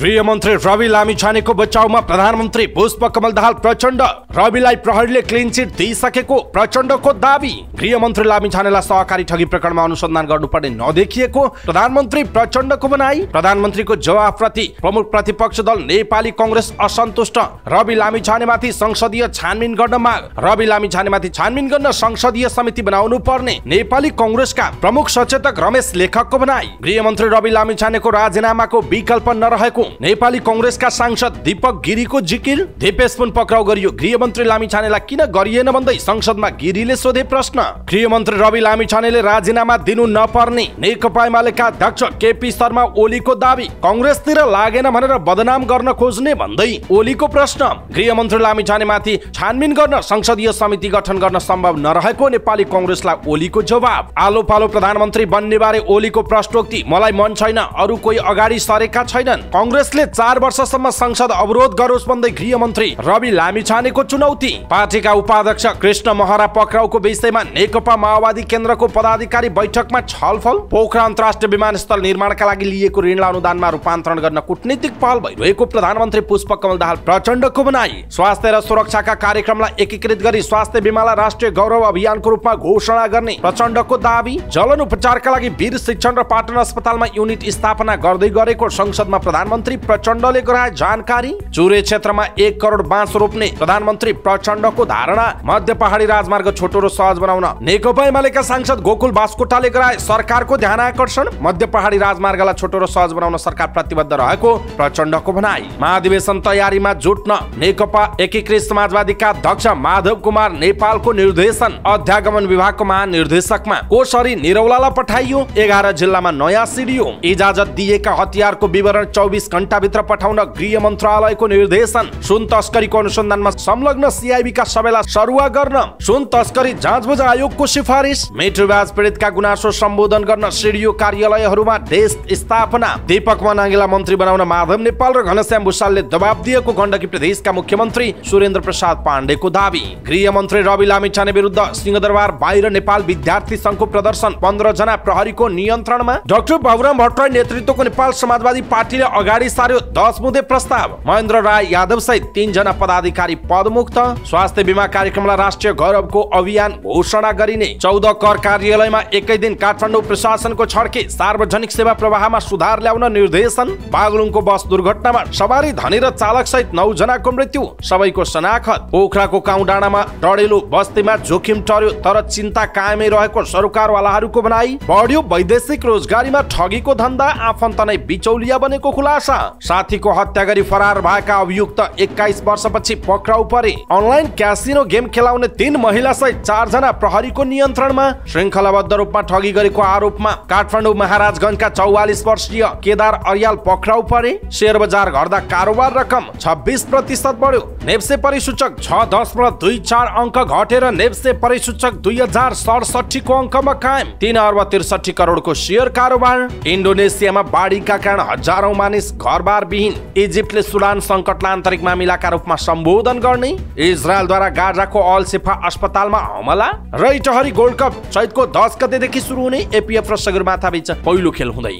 गृहमन्त्री रवि लामी छानेको बचाउमा प्रधानमन्त्री पुष्प कमल दाहाल प्रचण्ड रविलाई प्रहरीले क्लिन चिट दिइसकेको प्रचण्डको दावी गृहमन्त्री छानेलाई सहकारी ठगी प्रकरणमा अनुसन्धान गर्नुपर्ने नदेखिएको प्रधानमन्त्री प्रचण्डको बनाई प्रधानमन्त्रीको प्रति प्रमुख प्रतिपक्ष दल नेपाली कङ्ग्रेस असन्तुष्ट रवि लामी लामिछानेमाथि संसदीय छानबिन गर्न माग रवि लामी लामिछानेमाथि छानबिन गर्न संसदीय समिति बनाउनु पर्ने नेपाली कङ्ग्रेसका प्रमुख सचेतक रमेश लेखकको बनाई गृहमन्त्री रवि लामी छानेको राजीनामाको विकल्प नरहेको नेपाली कङ्ग्रेसका सांसद दीपक गिरीको जिकिर दिपेश पुन पक्राउ गरियो गृह लामी लामिछानेलाई किन गरिएन भन्दै संसदमा गिरीले सोधे प्रश्न गृह मन्त्री रवि लामिछानेले राजीनामा दिनु नपर्ने नेकपा एमालेका अध्यक्ष केपी शर्मा ओलीको दावी कङ्ग्रेसतिर लागेन भनेर बदनाम गर्न खोज्ने भन्दै ओलीको प्रश्न गृह मन्त्री लामिछाने माथि छानबिन गर्न संसदीय समिति गठन गर्न सम्भव नरहेको नेपाली कङ्ग्रेसलाई ओलीको जवाब आलो पालो प्रधानमन्त्री बन्ने बारे ओलीको प्रश्नोक्ति मलाई मन छैन अरू कोही अगाडि सरेका छैनन् कङ्ग्रेस कङ्ग्रेसले चार वर्षसम्म संसद अवरोध गरोस् भन्दै गृहमन्त्री रवि लामिछानेको चुनौती पार्टीका उपाध्यक्ष कृष्ण महरा पक्राउको विषयमा नेकपा माओवादी केन्द्रको पदाधिकारी बैठकमा छलफल पोखरा अन्तर्राष्ट्रिय विमानस्थल निर्माणका लागि लिएको ऋणलाई अनुदानमा रूपान्तरण गर्न कूटनीतिक पहल भइरहेको प्रधानमन्त्री पुष्प कमल दाहाल प्रचण्डको बनाई स्वास्थ्य र सुरक्षाका कार्यक्रमलाई एकीकृत गरी स्वास्थ्य बिमालाई राष्ट्रिय गौरव अभियानको रूपमा घोषणा गर्ने प्रचण्डको दावी जलन उपचारका लागि वीर शिक्षण र पाटन अस्पतालमा युनिट स्थापना गर्दै गरेको संसदमा प्रधानमन्त्री प्रधानमन्त्री प्रचण्डले गराए जानकारी चुरे क्षेत्रमा एक करोड बाँस रोप्ने प्रधानमन्त्री प्रचण्डको धारणा मध्य पहाडी राजमार्ग छोटो र सहज बनाउन नेकपा एमालेका सांसद गोकुल बास्कोटाले गराए सरकारको ध्यान आकर्षण मध्य पहाडी राजमार्गलाई छोटो र सहज बनाउन सरकार प्रतिबद्ध रहेको प्रचण्डको भनाई महाधिवेशन तयारीमा जुट्न नेकपा एकीकृत समाजवादीका अध्यक्ष माधव कुमार नेपालको निर्देशन अध्यागमन विभागको महानिर्देशकमा कोसरी निरौलालाई पठाइयो एघार जिल्लामा नयाँ सिडियो इजाजत दिएका हतियारको विवरण चौबिस भित्र पठाउन गृह मन्त्रालयको निर्देशन सुन तस्करीको अनुसन्धानमा संलग्न सिआइबीका सबैलाई सरुवा गर्न सुन तस्करी जाँचबुझ आयोगको सिफारिस मेट्रोबाज पीडितका गुनासो सम्बोधन गर्न सिडियो कार्यालयहरूमा डेस्क स्थापना दीपक मनाङ्गीलाई मन्त्री बनाउन माधव नेपाल र घनश्याम भूषालले दबाब दिएको गण्डकी प्रदेशका मुख्यमन्त्री सुरेन्द्र प्रसाद पाण्डेको दावी गृह मन्त्री रवि लामिछाने विरुद्ध सिंहदरबार बाहिर नेपाल विद्यार्थी संघको प्रदर्शन पन्ध्र जना प्रहरीको नियन्त्रणमा डाक्टर बाबुराम भट्टराई नेतृत्वको नेपाल समाजवादी पार्टीले अगाडि खारिज सार्यो दस बुँदे प्रस्ताव महेन्द्र राय यादव सहित जना पदाधिकारी पदमुक्त स्वास्थ्य बिमा कार्यक्रमलाई राष्ट्रिय गौरवको अभियान घोषणा गरिने चौध कर कार्यालयमा एकै दिन काठमाडौँ प्रशासनको छड्के सार्वजनिक सेवा प्रवाहमा सुधार ल्याउन निर्देशन बागलुङको बस दुर्घटनामा सवारी धनी र चालक सहित नौ जनाको मृत्यु सबैको शनाखत पोखराको काउ डाँडामा डढेलो बस्तीमा जोखिम टर्यो तर चिन्ता कायमै रहेको सरकारवालाहरूको बनाई बढ्यो वैदेशिक रोजगारीमा ठगीको धन्दा आफन्त नै बिचौलिया बनेको खुलासा छ साथीको हत्या गरी फरार भएका अभियुक्त एक्काइस वर्षपछि पक्राउ परे अनलाइन क्यासिनो गेम खेलाउने तीन महिला सहित चारजना प्रहरीको नियन्त्रणमा श्रृङ्खलाबद्ध रूपमा ठगी गरेको आरोपमा काठमाडौँ महाराजगञ्जका चौवालिस वर्षीय केदार अर्याल पक्राउ परे शेयर बजार घट्दा कारोबार रकम छब्बिस प्रतिशत बढ्यो नेप्से परिसूचक छ दशमलव दुई चार अङ्क घटेर नेप्से परिसूचक दुई हजार सडसठीको अङ्कमा कायम तिन अर्ब त्रिसठी करोडको सेयर कारोबार इन्डोनेसियामा बाढीका कारण हजारौं मानिस विहीन इजिप्टले सुडान आन्तरिक मामिलाका रूपमा सम्बोधन गर्ने इजरायलद्वारा गाजाको अल सेफा अस्पतालमा हमला र इटहरी गोल्ड कप चैतको दस गतेदेखि सुरु हुने एपिएफ र सगरमाथा बिच पहिलो खेल हुँदै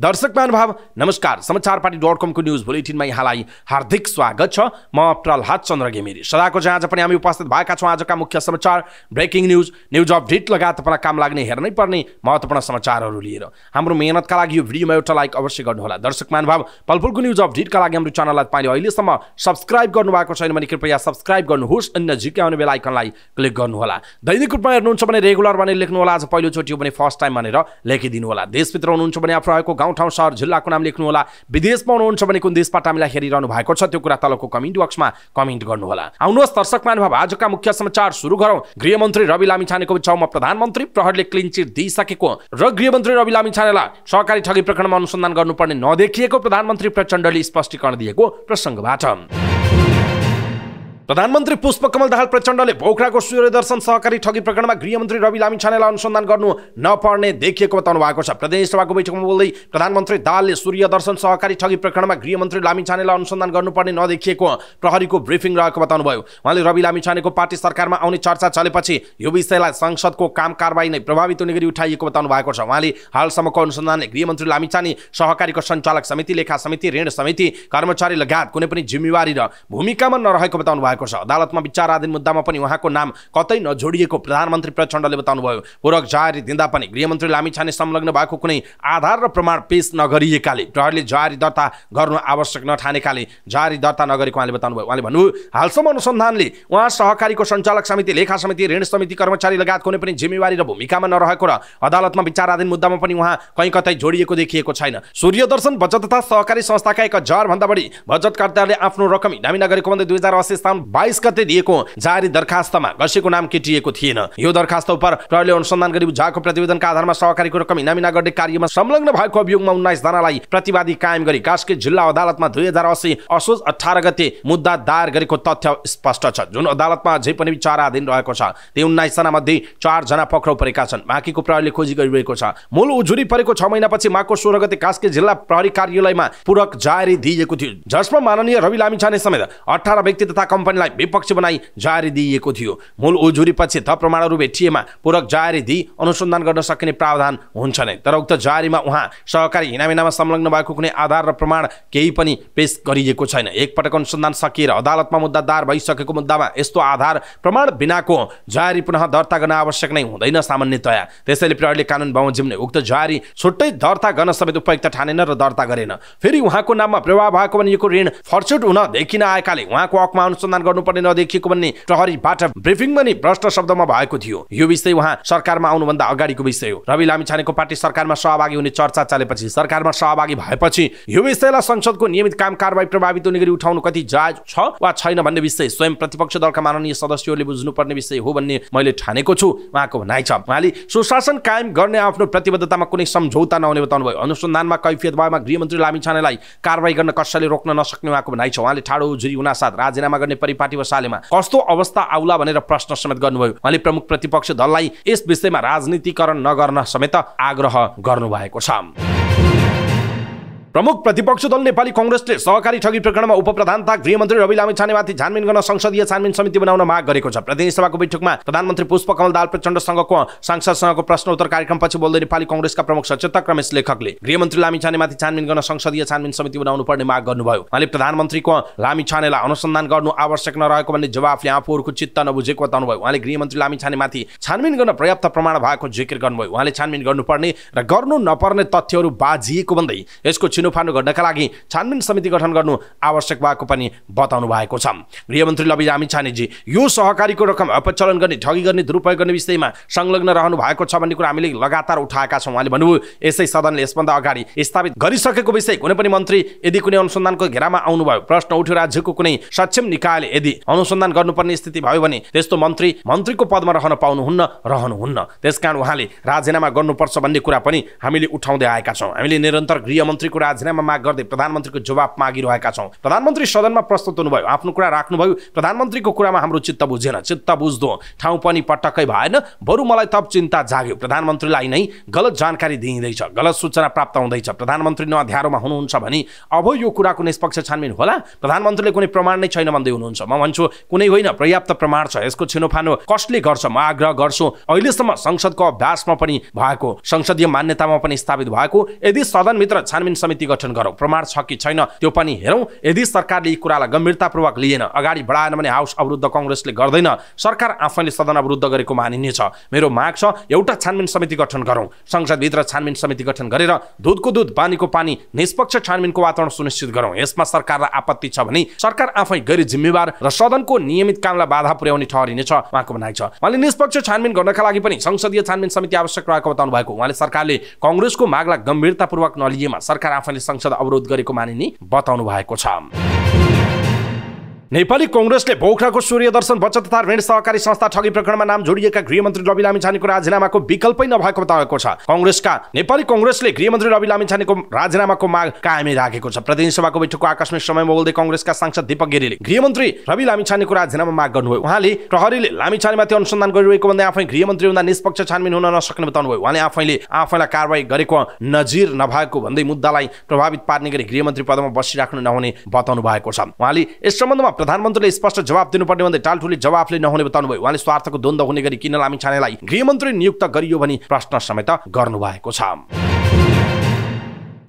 दर्शक महानुभाव नमस्कार समाचार पार्टी डट कमको न्युज बुलेटिनमा यहाँलाई हार्दिक स्वागत छ म प्रहलाद चन्द्र घिमिरी सदाको जहाँ आज पनि हामी उपस्थित भएका छौँ आजका मुख्य समाचार ब्रेकिङ न्युज न्युज अपडेट लगायत तपाईँलाई काम लाग्ने हेर्नै पर्ने महत्त्वपूर्ण समाचारहरू लिएर हाम्रो मेहनतका लागि यो भिडियोमा एउटा लाइक अवश्य गर्नुहोला दर्शक महानुभाव पलफुलको न्युज अपडेटका लागि हाम्रो च्यानललाई तपाईँले अहिलेसम्म सब्सक्राइब गर्नुभएको छैन भने कृपया सब्सक्राइब गर्नुहोस् अन्य झिक्कै आउने बेला आइकनलाई क्लिक गर्नुहोला दैनिक रूपमा हेर्नुहुन्छ भने रेगुलर भने लेख्नुहोला आज पहिलोचोटि हो भने फर्स्ट टाइम भनेर लेखिदिनु होला देशभित्र हुनुहुन्छ भने आफ्नो आएको ठाउँ ठाउँ सहर जिल्लाको नाम लेख्नुहोला विदेशमा हुनुहुन्छ भने कुन देशबाट हामीलाई हेरिरहनु भएको छ त्यो कुरा तलको कमेन्ट बक्समा कमेन्ट गर्नुहोला आउनुहोस् दर्शक महानुभाव आजका मुख्य समाचार सुरु गरौँ गृहमन्त्री रवि लामिछानेको छेउमा प्रधानमन्त्री प्रहरले क्लिन चिट दिइसकेको र गृहमन्त्री रवि लामिछानेलाई सहकारी ठगी प्रकरणमा अनुसन्धान गर्नुपर्ने नदेखिएको प्रधानमन्त्री प्रचण्डले स्पष्टीकरण दिएको प्रसङ्गबाट प्रधानमन्त्री पुष्पकमल दाहाल प्रचण्डले पोखराको सूर्यदर्शन सहकारी ठगी प्रकरणमा गृहमन्त्री रवि लामी छानेलाई अनुसन्धान गर्नु नपर्ने देखिएको बताउनु भएको छ प्रदेश सभाको बैठकमा बोल्दै प्रधानमन्त्री दाहालले सूर्यदर्शन सहकारी ठगी प्रकरणमा गृहमन्त्री लामी छानेलाई अनुसन्धान गर्नुपर्ने नदेखिएको प्रहरीको ब्रिफिङ रहेको बताउनुभयो उहाँले रवि लामी छानेको पार्टी सरकारमा आउने चर्चा चलेपछि यो विषयलाई संसदको काम कारवाही नै प्रभावित हुने गरी उठाइएको बताउनु भएको छ उहाँले हालसम्मको अनुसन्धानले गृहमन्त्री लामी छाने सहकारीको सञ्चालक समिति लेखा समिति ऋण समिति कर्मचारी लगायत कुनै पनि जिम्मेवारी र भूमिकामा नरहेको बताउनु भएको भएको छ अदालतमा विचाराधीन मुद्दामा पनि उहाँको नाम कतै नजोडिएको प्रधानमन्त्री प्रचण्डले बताउनुभयो पूरक जारी दिँदा पनि गृहमन्त्री लामिछाने संलग्न भएको कुनै आधार र प्रमाण पेश नगरिएकाले प्रहरीले जारी दर्ता गर्नु आवश्यक नठानेकाले जारी दर्ता नगरेको उहाँले बताउनुभयो उहाँले भन्नुभयो हालसम्म अनुसन्धानले उहाँ सहकारीको सञ्चालक समिति लेखा समिति ऋण समिति कर्मचारी लगायत कुनै पनि जिम्मेवारी र भूमिकामा नरहेको र अदालतमा विचाराधीन मुद्दामा पनि उहाँ कहीँ कतै जोडिएको देखिएको छैन सूर्य दर्शन बचत तथा सहकारी संस्थाका एक हजारभन्दा बढी बचतकर्ताहरूले आफ्नो रकम दामी नगरेको भन्दै दुई हजार अस्सी साउन बाइस गते दिएको जारी दरखास्तमा घसेको नाम केटिएको थिएन यो दरखास्त उप प्रहरीले अनुसन्धान गरी बुझाएको प्रतिवेदनका आधारमा सहकारीको रकम हिनामिना गर्ने कार्यमा संलग्न भएको अभियोगमा उन्नाइस जनालाई प्रतिवादी कायम गरी कास्की जिल्ला अदालतमा दुई हजार असी असोज अठार गते मुद्दा दायर गरेको तथ्य स्पष्ट छ जुन अदालतमा अझै पनि विचाराधीन रहेको छ ती जना मध्ये चारजना पक्राउ परेका छन् बाँकीको प्रहरीले खोजी गरिरहेको छ मूल उजुरी परेको छ महिनापछि माघको सोह्र गते कास्की जिल्ला प्रहरी कार्यालयमा पूरक जारी दिइएको थियो जसमा माननीय रवि लामिछाने समेत अठार व्यक्ति तथा कम्पनी प्रमाणलाई विपक्ष बनाई जारी दिइएको थियो मूल उजुरीपछि थप प्रमाणहरू भेटिएमा पूरक जारी दिई अनुसन्धान गर्न सकिने प्रावधान हुन्छ नै तर उक्त जारीमा उहाँ सहकारी हिनामिनामा संलग्न भएको कुनै आधार र प्रमाण केही पनि पेश गरिएको छैन एकपटक अनुसन्धान सकिएर अदालतमा मुद्दा दायर भइसकेको मुद्दामा यस्तो आधार प्रमाण बिनाको जारी पुनः दर्ता गर्न आवश्यक नै हुँदैन सामान्यतया त्यसैले प्रहरीले कानुन बमोजिमले उक्त जारी छुट्टै दर्ता गर्न समेत उपयुक्त ठानेन र दर्ता गरेन फेरि उहाँको नाममा प्रभाव भएको भनिएको ऋण फर्चुट हुन देखिन आएकाले उहाँको हकमा अनुसन्धान गर्नुपर्ने नदेखिएको भन्ने प्रहरीबाट ब्रिफिङ पनि भ्रष्ट शब्दमा भएको थियो यो विषय उहाँ सरकारमा आउनुभन्दा अगाडिको विषय हो रवि लामिछानेको पार्टी सरकारमा सहभागी हुने चर्चा चलेपछि सरकारमा सहभागी भएपछि यो विषयलाई संसदको नियमित काम कारवाही प्रभावित हुने गरी उठाउनु कति जायज छ वा छैन भन्ने विषय स्वयं प्रतिपक्ष दलका माननीय सदस्यहरूले बुझ्नुपर्ने विषय हो भन्ने मैले ठानेको छु उहाँको भनाइ छ उहाँले सुशासन कायम गर्ने आफ्नो प्रतिबद्धतामा कुनै सम्झौता नहुने बताउनु भयो अनुसन्धानमा कैफियत भएमा गृहमन्त्री लामिछानेलाई कारवाही गर्न कसैले रोक्न नसक्ने उहाँको भनाइ छ उहाँले ठाडो उजुरी हुनासाथ राजीनामा गर्ने परि पार्टी सालेमा कस्तो अवस्था आउला भनेर प्रश्न समेत गर्नुभयो उहाँले प्रमुख प्रतिपक्ष दललाई यस विषयमा राजनीतिकरण नगर्न समेत आग्रह गर्नुभएको छ प्रमुख प्रतिपक्ष दल नेपाली कङ्ग्रेसले सहकारी ठगी प्रकरणमा उपप्रधान ताक गृहमन्त्री रवि लामी छानेमाथि छानबिन गर्न संसदीय छानबिन समिति बनाउन माग गरेको छ प्रतिनिधि सभाको बैठकमा प्रधानमन्त्री पुष्पकमल दाल प्रचण्डसँगको सांसदसँगको प्रश्न उत्तर कार्यक्रमपछि बोल्दै नेपाली कङ्ग्रेसका प्रमुख सचेतक रमेश लेखकले गृहमन्त्री लामी छानेमाथि छानबिन गर्न संसदीय छानबिन समिति बनाउनु पर्ने माग गर्नुभयो उहाँले प्रधानमन्त्रीको लामी छानेलाई अनुसन्धान गर्नु आवश्यक नरहेको भन्ने जवाफले आफूहरूको चित्त नबुझेको बताउनुभयो उहाँले गृहमन्त्री लामी छानेमाथि छानबिन गर्न पर्याप्त प्रमाण भएको जिकिर गर्नुभयो उहाँले छानबिन गर्नुपर्ने र गर्नु नपर्ने तथ्यहरू बाजिएको भन्दै यसको उफानो गर्नका लागि छानबिन समिति गठन गर्नु आवश्यक भएको पनि बताउनु भएको छ गृहमन्त्री लबिजामी छानेजी यो सहकारीको रकम अपचलन गर्ने ठगी गर्ने दुरुपयोग गर्ने विषयमा संलग्न रहनु भएको छ भन्ने कुरा हामीले लगातार उठाएका छौँ उहाँले भन्नुभयो यसै सदनले यसभन्दा अगाडि स्थापित गरिसकेको विषय कुनै पनि मन्त्री यदि कुनै अनुसन्धानको घेरामा आउनुभयो प्रश्न उठ्यो राज्यको कुनै सक्षम निकायले यदि अनुसन्धान गर्नुपर्ने स्थिति भयो भने त्यस्तो मन्त्री मन्त्रीको पदमा रहन पाउनुहुन्न रहनुहुन्न त्यसकारण उहाँले राजीनामा गर्नुपर्छ भन्ने कुरा पनि हामीले उठाउँदै आएका छौँ हामीले निरन्तर गृहमन्त्रीको राजीनामा माग गर्दै प्रधानमन्त्रीको जवाब मागिरहेका छौँ प्रधानमन्त्री सदनमा प्रस्तुत हुनुभयो आफ्नो कुरा राख्नुभयो प्रधानमन्त्रीको कुरामा हाम्रो चित्त बुझेन चित्त बुझ्दो ठाउँ पनि पटक्कै भएन बरु मलाई थप चिन्ता जाग्यो प्रधानमन्त्रीलाई नै गलत जानकारी दिइँदैछ गलत सूचना प्राप्त हुँदैछ प्रधानमन्त्री नअध्यारोमा हुनुहुन्छ भने अब यो कुराको निष्पक्ष छानबिन होला प्रधानमन्त्रीले कुनै प्रमाण नै छैन भन्दै हुनुहुन्छ म भन्छु कुनै होइन पर्याप्त प्रमाण छ यसको छिनोफानो कसले गर्छ म आग्रह गर्छु अहिलेसम्म संसदको अभ्यासमा पनि भएको संसदीय मान्यतामा पनि स्थापित भएको यदि सदनभित्र छानबिन समिति समिति गठन गरौँ प्रमाण छ कि छैन त्यो पनि हेरौँ यदि सरकारले यी कुरालाई गम्भीरतापूर्वक लिएन अगाडि बढाएन भने हाउस अवरुद्ध कङ्ग्रेसले गर्दैन सरकार आफैले सदन अवरुद्ध गरेको मानिनेछ मेरो माग छ एउटा छानबिन समिति गठन गरौँ संसदभित्र छानबिन समिति गठन गरेर दुधको दुध पानीको पानी निष्पक्ष छानबिनको वातावरण सुनिश्चित गरौँ यसमा सरकारलाई आपत्ति छ भने सरकार आफै गैर जिम्मेवार र सदनको नियमित कामलाई बाधा पुर्याउने ठहरिनेछ उहाँको भनाइ छ उहाँले निष्पक्ष छानबिन गर्नका लागि पनि संसदीय छानबिन समिति आवश्यक रहेको बताउनु भएको उहाँले सरकारले कङ्ग्रेसको मागलाई गम्भीरतापूर्वक नलिएमा सरकार आफैले संसद अवरोध गरेको मानिने बताउनु भएको छ नेपाली कङ्ग्रेसले पोखराको सूर्य दर्शन बचत तथा ऋण सहकारी संस्था ठगी प्रकरणमा नाम जोडिएका गृहमन्त्री रवि लामिछानेको राजीनामाको विकल्पै नभएको बताएको छ कङ्ग्रेसका नेपाली कङ्ग्रेसले गृहमन्त्री रवि लामिछानेको राजीनामाको माग कायमै राखेको छ प्रतिनिधि सभाको बैठकको आकस्मिक समयमा बोल्दै कङ्ग्रेसका सांसद दीपक गिरीले गृहमन्त्री रवि लामिछानेको राजीनामा माग गर्नुभयो उहाँले प्रहरीले लामिछानेमाथि अनुसन्धान गरिरहेको भन्दै आफै गृहमन्त्री हुँदा निष्पक्ष छानबिन हुन नसक्ने बताउनुभयो उहाँले आफैले आफैलाई कारवाही गरेको नजिर नभएको भन्दै मुद्दालाई प्रभावित पार्ने गरी गृहमन्त्री पदमा बसिराख्नु नहुने बताउनु भएको छ उहाँले यस सम्बन्धमा प्रधानमन्त्रीले स्पष्ट जवाब दिनुपर्ने भन्दै टालठुली जवाफले नहुने बताउनुभयो उहाँले स्वार्थको द्वन्द हुने गरी किन छानेलाई गृहमन्त्री नियुक्त गरियो भनी प्रश्न समेत गर्नु भएको छ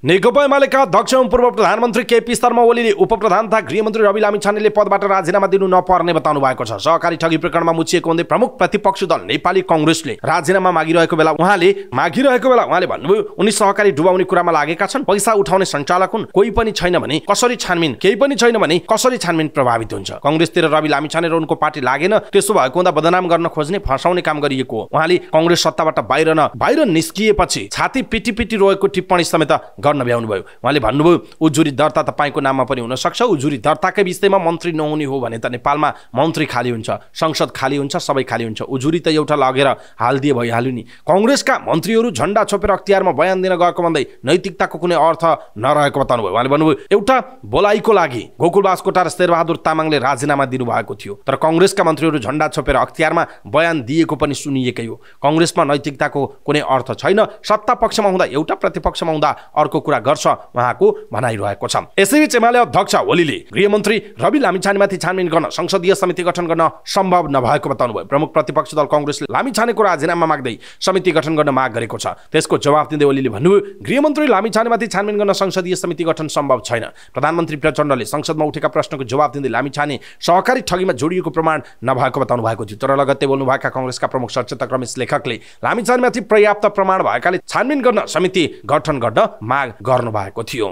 नेकपा एमालेका अध्यक्ष एवं पूर्व प्रधानमन्त्री केपी शर्मा ओलीले उपप्रधान तथा गृहमन्त्री रवि लामी छानेले पदबाट राजीनामा दिनु नपर्ने बताउनु भएको छ सहकारी ठगी प्रकरणमा मुचिएको हुँदै प्रमुख प्रतिपक्षी दल नेपाली कङ्ग्रेसले राजीनामा मागिरहेको बेला उहाँले मागिरहेको बेला उहाँले भन्नुभयो उनी सहकारी डुबाउने कुरामा लागेका छन् पैसा उठाउने सञ्चालक हुन् कोही पनि छैन भने कसरी छानबिन केही पनि छैन भने कसरी छानबिन प्रभावित हुन्छ कङ्ग्रेसतिर रवि लामी छानेर उनको पार्टी लागेन त्यसो भएको हुँदा बदनाम गर्न खोज्ने फसाउने काम गरिएको हो उहाँले कङ्ग्रेस सत्ताबाट बाहिर न बाहिर निस्किएपछि छाती पिटी पिटी रोएको टिप्पणी समेत गर्न भयो उहाँले भन्नुभयो उजुरी दर्ता तपाईँको नाममा पनि हुनसक्छ उजुरी दर्ताकै विषयमा मन्त्री नहुने हो भने त नेपालमा मन्त्री खाली हुन्छ संसद खाली हुन्छ सबै खाली हुन्छ उजुरी त एउटा लगेर हालिदिए भइहाल्यो नि कङ्ग्रेसका मन्त्रीहरू झन्डा छोपेर अख्तियारमा बयान दिन गएको भन्दै नैतिकताको कुनै अर्थ नरहेको बताउनुभयो उहाँले भन्नुभयो एउटा बोलाइको लागि गोकुल बासकोटा र शेरबहादुर तामाङले राजीनामा दिनुभएको थियो तर कङ्ग्रेसका मन्त्रीहरू झन्डा छोपेर अख्तियारमा बयान दिएको पनि सुनिएकै हो कङ्ग्रेसमा नैतिकताको कुनै अर्थ छैन सत्ता पक्षमा हुँदा एउटा प्रतिपक्षमा हुँदा अर्को विवादको कुरा गर्छ उहाँको भनाइरहेको छ यसैबीच एमाले अध्यक्ष ओलीले गृहमन्त्री रवि लामिछानेमाथि छानबिन गर्न संसदीय समिति गठन गर्न सम्भव नभएको बताउनु भयो प्रमुख प्रतिपक्ष दल कङ्ग्रेसले लामिछानेको राजीनामा माग्दै समिति गठन गर्न माग गरेको छ त्यसको जवाब दिँदै ओलीले भन्नुभयो गृहमन्त्री लामिछानेमाथि छानबिन गर्न संसदीय समिति गठन सम्भव छैन प्रधानमन्त्री प्रचण्डले संसदमा उठेका प्रश्नको जवाब दिँदै लामिछाने सहकारी ठगीमा जोडिएको प्रमाण नभएको बताउनु भएको थियो तर लगत्तै बोल्नुभएका कङ्ग्रेसका प्रमुख सचेतक रमेश लेखकले लामिछानेमाथि पर्याप्त प्रमाण भएकाले छानबिन गर्न समिति गठन गर्न माग गर्नु गर्नुभएको थियो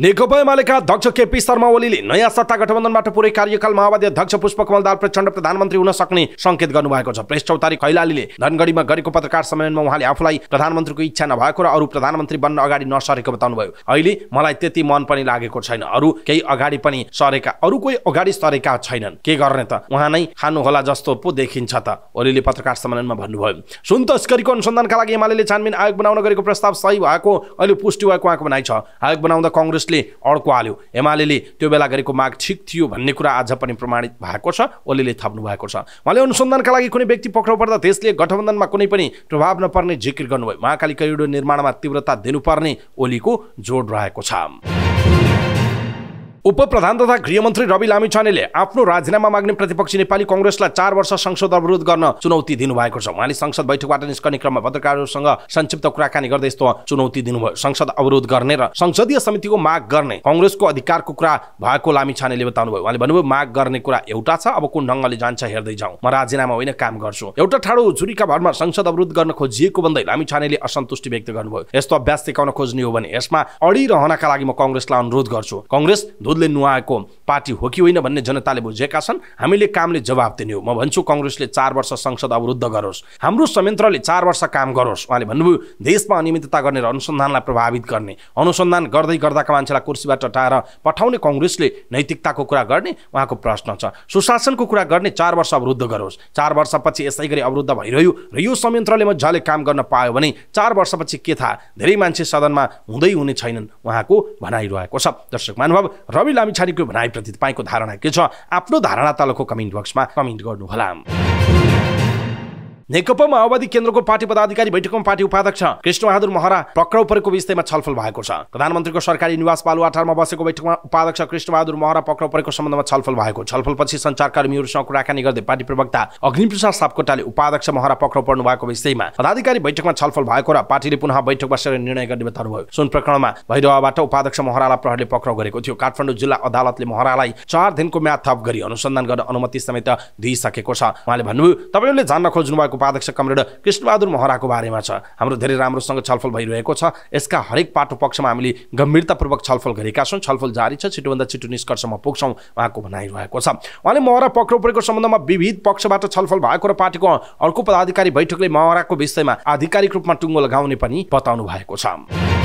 नेकपा एमालेका अध्यक्ष केपी शर्मा ओलीले नयाँ सत्ता गठबन्धनबाट पूरै कार्यकाल माओवादी अध्यक्ष पुष्पकमल दाल प्रचण्ड प्रधानमन्त्री हुन सक्ने संकेत गर्नुभएको छ प्रेस चौतारी कैलालीले धनगढीमा गरेको पत्रकार सम्मेलनमा उहाँले आफूलाई प्रधानमन्त्रीको इच्छा नभएको र अरू प्रधानमन्त्री बन्न अगाडि नसरेको बताउनुभयो अहिले मलाई त्यति मन पनि लागेको छैन अरू केही अगाडि पनि सरेका अरू कोही अगाडि सरेका छैनन् के गर्ने त उहाँ नै खानुहोला जस्तो पो देखिन्छ त ओलीले पत्रकार सम्मेलनमा भन्नुभयो सुन तस्करीको अनुसन्धानका लागि एमाले छानबिन आयोग बनाउन गरेको प्रस्ताव सही भएको अहिले पुष्टि भएको उहाँको भनाइ छ आयोग बनाउँदा कङ्ग्रेस ले अड्को हाल्यो एमाले त्यो बेला गरेको माग ठिक थियो भन्ने कुरा आज पनि प्रमाणित भएको छ ओलीले थप्नु भएको छ उहाँले अनुसन्धानका लागि कुनै व्यक्ति पक्राउ पर्दा देशले गठबन्धनमा कुनै पनि प्रभाव नपर्ने जिक्र गर्नुभयो महाकाली करिडोर निर्माणमा तीव्रता दिनुपर्ने ओलीको जोड रहेको छ उप प्रधान तथा गृहमन्त्री रवि लामिछानेले आफ्नो राजीनामा माग्ने प्रतिपक्षी नेपाली कङ्ग्रेसलाई चार वर्ष संसद अवरोध गर्न चुनौती दिनुभएको छ उहाँले संसद बैठकबाट निस्कने क्रममा पत्रकारहरूसँग संक्षिप्त कुराकानी गर्दै यस्तो चुनौती दिनुभयो संसद अवरोध गर्ने र संसदीय समितिको माग गर्ने कङ्ग्रेसको अधिकारको कुरा भएको लामिछानेले बताउनुभयो उहाँले भन्नुभयो माग गर्ने कुरा एउटा छ अब कुन ढङ्गले जान्छ हेर्दै जाउँ म राजीनामा होइन काम गर्छु एउटा ठाडो जुरीका भरमा संसद अवरोध गर्न खोजिएको भन्दै लामिछानेले असन्तुष्टि व्यक्त गर्नुभयो यस्तो अभ्यास सिकाउन खोज्ने हो भने यसमा अडिरहनका लागि म कङ्ग्रेसलाई अनुरोध गर्छु कङ्ग्रेस ले नुहाएको पार्टी हो कि होइन भन्ने जनताले बुझेका छन् हामीले कामले जवाब दिने हो म भन्छु कङ्ग्रेसले चार वर्ष संसद अवरुद्ध गरोस् हाम्रो संयन्त्रले चार वर्ष काम गरोस् उहाँले भन्नुभयो देशमा अनियमितता गर्ने र अनुसन्धानलाई प्रभावित गर्ने अनुसन्धान गर्दै गर्दाका मान्छेलाई कुर्सीबाट टाएर पठाउने कङ्ग्रेसले नैतिकताको कुरा गर्ने उहाँको प्रश्न छ सुशासनको कुरा गर्ने चार वर्ष अवरुद्ध गरोस् चार वर्षपछि यसै गरी अवरुद्ध भइरह्यो र यो संयन्त्रले मजाले काम गर्न पायो भने चार वर्षपछि के थाहा धेरै मान्छे सदनमा हुँदै हुने छैनन् उहाँको भनाइरहेको छ दर्शक महानुभाव रवि कवि लामिछानेको भनाइप्रति तपाईँको धारणा के छ आफ्नो धारणा तलको कमेन्ट बक्समा कमेन्ट गर्नुहोला नेकपा माओवादी केन्द्रको पार्टी पदाधिकारी बैठकमा पार्टी उपाध्यक्ष कृष्णबहादुर महरा पक्राउ परेको विषयमा छलफल भएको छ प्रधानमन्त्रीको सरकारी निवास आठारमा बसेको बैठकमा उपाध्यक्ष कृष्णबहादुर महरा पक्राउ परेको सम्बन्धमा छलफल भएको छलफलपछि सञ्चारकर्मीहरूसँग कुराकानी गर्दै पार्टी प्रवक्ता अग्निप्रसाद सापकोटाले उपाध्यक्ष महरा पक्राउ पर्नु भएको विषयमा पदाधिकारी बैठकमा छलफल भएको र पार्टीले पुनः बैठक बसेर निर्णय गर्ने बताउनुभयो सुन प्रकरणमा भैरवाबाट उपाध्यक्ष महरालाई प्रहरले पक्राउ गरेको थियो काठमाडौँ जिल्ला अदालतले महरालाई चार दिनको म्याद थप गरी अनुसन्धान गर्न अनुमति समेत दिइसकेको छ उहाँले भन्नुभयो तपाईँहरूले जान्न खोज्नु भएको उपाध्यक्ष कमरेड कृष्णबहादुर महराको बारेमा छ हाम्रो धेरै राम्रोसँग छलफल भइरहेको छ यसका हरेक पाटो पक्षमा हामीले गम्भीरतापूर्वक छलफल गरेका छौँ छलफल जारी छ छिटोभन्दा छिटो निष्कर्षमा पुग्छौँ उहाँको भनाइरहेको छ उहाँले महरा पक्राउ परेको सम्बन्धमा विविध पक्षबाट छलफल भएको र पार्टीको अर्को पदाधिकारी बैठकले महराको विषयमा आधिकारिक रूपमा टुङ्गो लगाउने पनि बताउनु भएको छ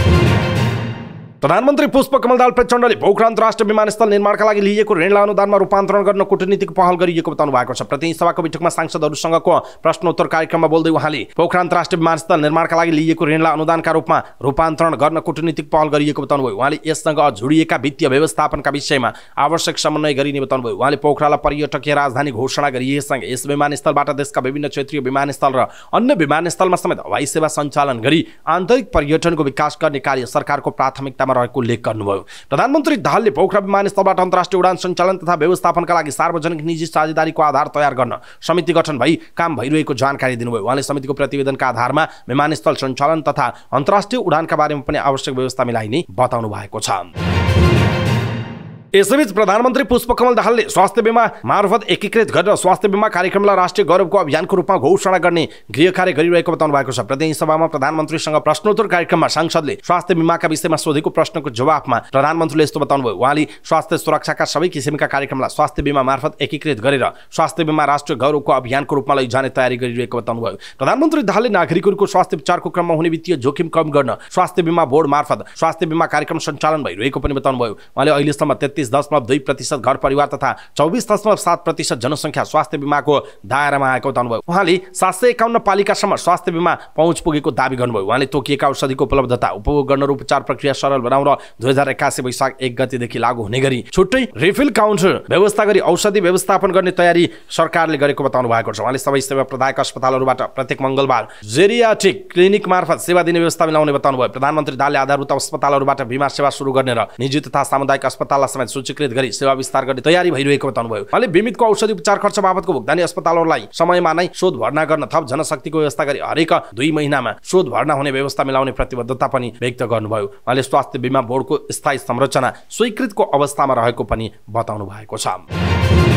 प्रधानमन्त्री पुष्प कमल दाल प्रचण्डले पोखरा अन्तर्राष्ट्रिय विमानस्थल निर्माणका लागि लिएको ऋणलाई अनुदानमा रूपान्तरण गर्न कूटनीतिक पहल गरिएको बताउनु भएको छ प्रतिनिधि सभाको बैठकमा सांसदहरूसँगको प्रश्नोत्तर कार्यक्रममा बोल्दै उहाँले पोखरा अन्तर्राष्ट्रिय विमानस्थल निर्माणका लागि लिएको ऋणलाई अनुदानका रूपमा रूपान्तरण गर्न कूटनीतिक पहल गरिएको बताउनुभयो उहाँले यससँग जोडिएका वित्तीय व्यवस्थापनका विषयमा आवश्यक समन्वय गरिने बताउनुभयो उहाँले पोखरालाई पर्यटकीय राजधानी घोषणा गरिएसँग यस विमानस्थलबाट देशका विभिन्न क्षेत्रीय विमानस्थल र अन्य विमानस्थलमा समेत हवाई सेवा सञ्चालन गरी आन्तरिक पर्यटनको विकास गर्ने कार्य सरकारको प्राथमिकतामा रहेको उल्लेख गर्नुभयो प्रधानमन्त्री दाहालले पोखरा विमानस्थलबाट अन्तर्राष्ट्रिय उडान सञ्चालन तथा व्यवस्थापनका लागि सार्वजनिक निजी साझेदारीको आधार तयार गर्न समिति गठन भई काम भइरहेको जानकारी दिनुभयो उहाँले समितिको प्रतिवेदनका आधारमा विमानस्थल सञ्चालन तथा अन्तर्राष्ट्रिय उडानका बारेमा पनि आवश्यक व्यवस्था मिलाइने बताउनु भएको छ यसैबीच प्रधानमन्त्री पुष्पकमल दाहालले स्वास्थ्य बिमा मार्फत एकीकृत गरेर स्वास्थ्य बिमा कार्यक्रमलाई राष्ट्रिय गौरवको अभियानको रूपमा घोषणा गर्ने गृह कार्य गरिरहेको बताउनु भएको छ प्रतिनिधि सभामा प्रधानमन्त्रीसँग प्रश्नोत्तर कार्यक्रममा सांसदले स्वास्थ्य बिमाका विषयमा सोधेको प्रश्नको जवाफमा प्रधानमन्त्रीले यस्तो बताउनुभयो उहाँले स्वास्थ्य सुरक्षाका सबै किसिमका कार्यक्रमलाई स्वास्थ्य बिमा मार्फत एकीकृत गरेर स्वास्थ्य बिमा राष्ट्रिय गौरवको अभियानको रूपमा लैजाने तयारी गरिरहेको बताउनुभयो प्रधानमन्त्री दाहालले नागरिकहरूको स्वास्थ्य उपचारको क्रममा हुने वित्तीय जोखिम कम गर्न स्वास्थ्य बिमा बोर्ड मार्फत स्वास्थ्य बिमा कार्यक्रम सञ्चालन भइरहेको पनि बताउनुभयो उहाँले अहिलेसम्म तेत्तिस तेत्तिस दशमलव दुई प्रतिशत घर परिवार तथा चौबिस दशमलव सात प्रतिशत जनसङ्ख्या स्वास्थ्य बिमाको दायरामा आएको बताउनुभयो उहाँले सात सय एकाउन्न पालिकासम्म स्वास्थ्य बिमा पहुँच पुगेको दावी गर्नुभयो उहाँले तोकिएका औषधिको उपलब्धता उपभोग गर्न र उपचार प्रक्रिया सरल बनाउन दुई हजार एक्कासी वैशाख एक गतिदेखि लागू हुने गरी छुट्टै रिफिल काउन्टर व्यवस्था गरी औषधि व्यवस्थापन गर्ने तयारी सरकारले गरेको बताउनु भएको छ उहाँले सबै सेवा प्रदायक अस्पतालहरूबाट प्रत्येक मङ्गलबार जेरियाटिक क्लिनिक मार्फत सेवा दिने व्यवस्था मिलाउने बताउनुभयो प्रधानमन्त्री दालले आधारभूत अस्पतालहरूबाट बिमा सेवा सुरु गर्ने र निजी तथा सामुदायिक अस्पताललाई समेत सूचीकृत गरी सेवा विस्तार गर्ने तयारी भइरहेको बताउनुभयो उहाँले बिमितको औषधि उपचार खर्च बाबतको भुक्तानी अस्पतालहरूलाई समयमा नै शोध भर्ना गर्न थप जनशक्तिको व्यवस्था गरी हरेक दुई महिनामा शोध भर्ना हुने व्यवस्था मिलाउने प्रतिबद्धता पनि व्यक्त गर्नुभयो उहाँले स्वास्थ्य बिमा बोर्डको स्थायी संरचना स्वीकृतको अवस्थामा रहेको पनि बताउनु भएको छ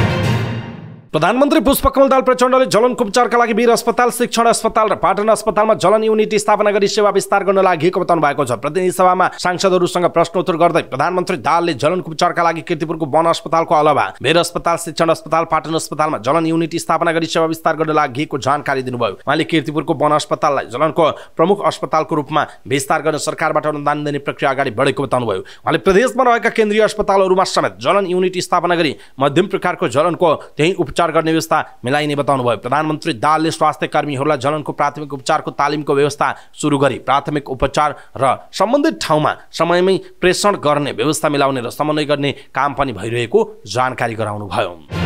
प्रधानमन्त्री पुष्पकमल दाल प्रचण्डले जलन उपचारका लागि वीर अस्पताल शिक्षण अस्पताल र पाटन अस्पतालमा जलन युनिट स्थापना गरी सेवा विस्तार गर्न लागि बताउनु भएको छ प्रतिनिधि सभामा सांसदहरूसँग प्रश्नोत्तर गर्दै प्रधानमन्त्री दालले जलन उपचारका लागि किर्तिपुरको वन अस्पतालको अलावा वीर अस्पताल शिक्षण अस्पताल पाटन अस्पतालमा जलन युनिट स्थापना गरी सेवा विस्तार गर्न लागि जानकारी दिनुभयो उहाँले किर्तिपुरको वन अस्पताललाई जलनको प्रमुख अस्पतालको रूपमा विस्तार गर्न सरकारबाट अनुदान दिने प्रक्रिया अगाडि बढेको बताउनुभयो उहाँले प्रदेशमा रहेका केन्द्रीय अस्पतालहरूमा समेत जलन युनिट स्थापना गरी मध्यम प्रकारको जलनको त्यही उपचार उपचार गर्ने व्यवस्था मिलाइने बताउनुभयो प्रधानमन्त्री दालले स्वास्थ्य कर्मीहरूलाई जननको प्राथमिक उपचारको तालिमको व्यवस्था सुरु गरी प्राथमिक उपचार र सम्बन्धित ठाउँमा समयमै प्रेषण गर्ने व्यवस्था मिलाउने र समन्वय गर्ने काम पनि भइरहेको जानकारी गराउनुभयो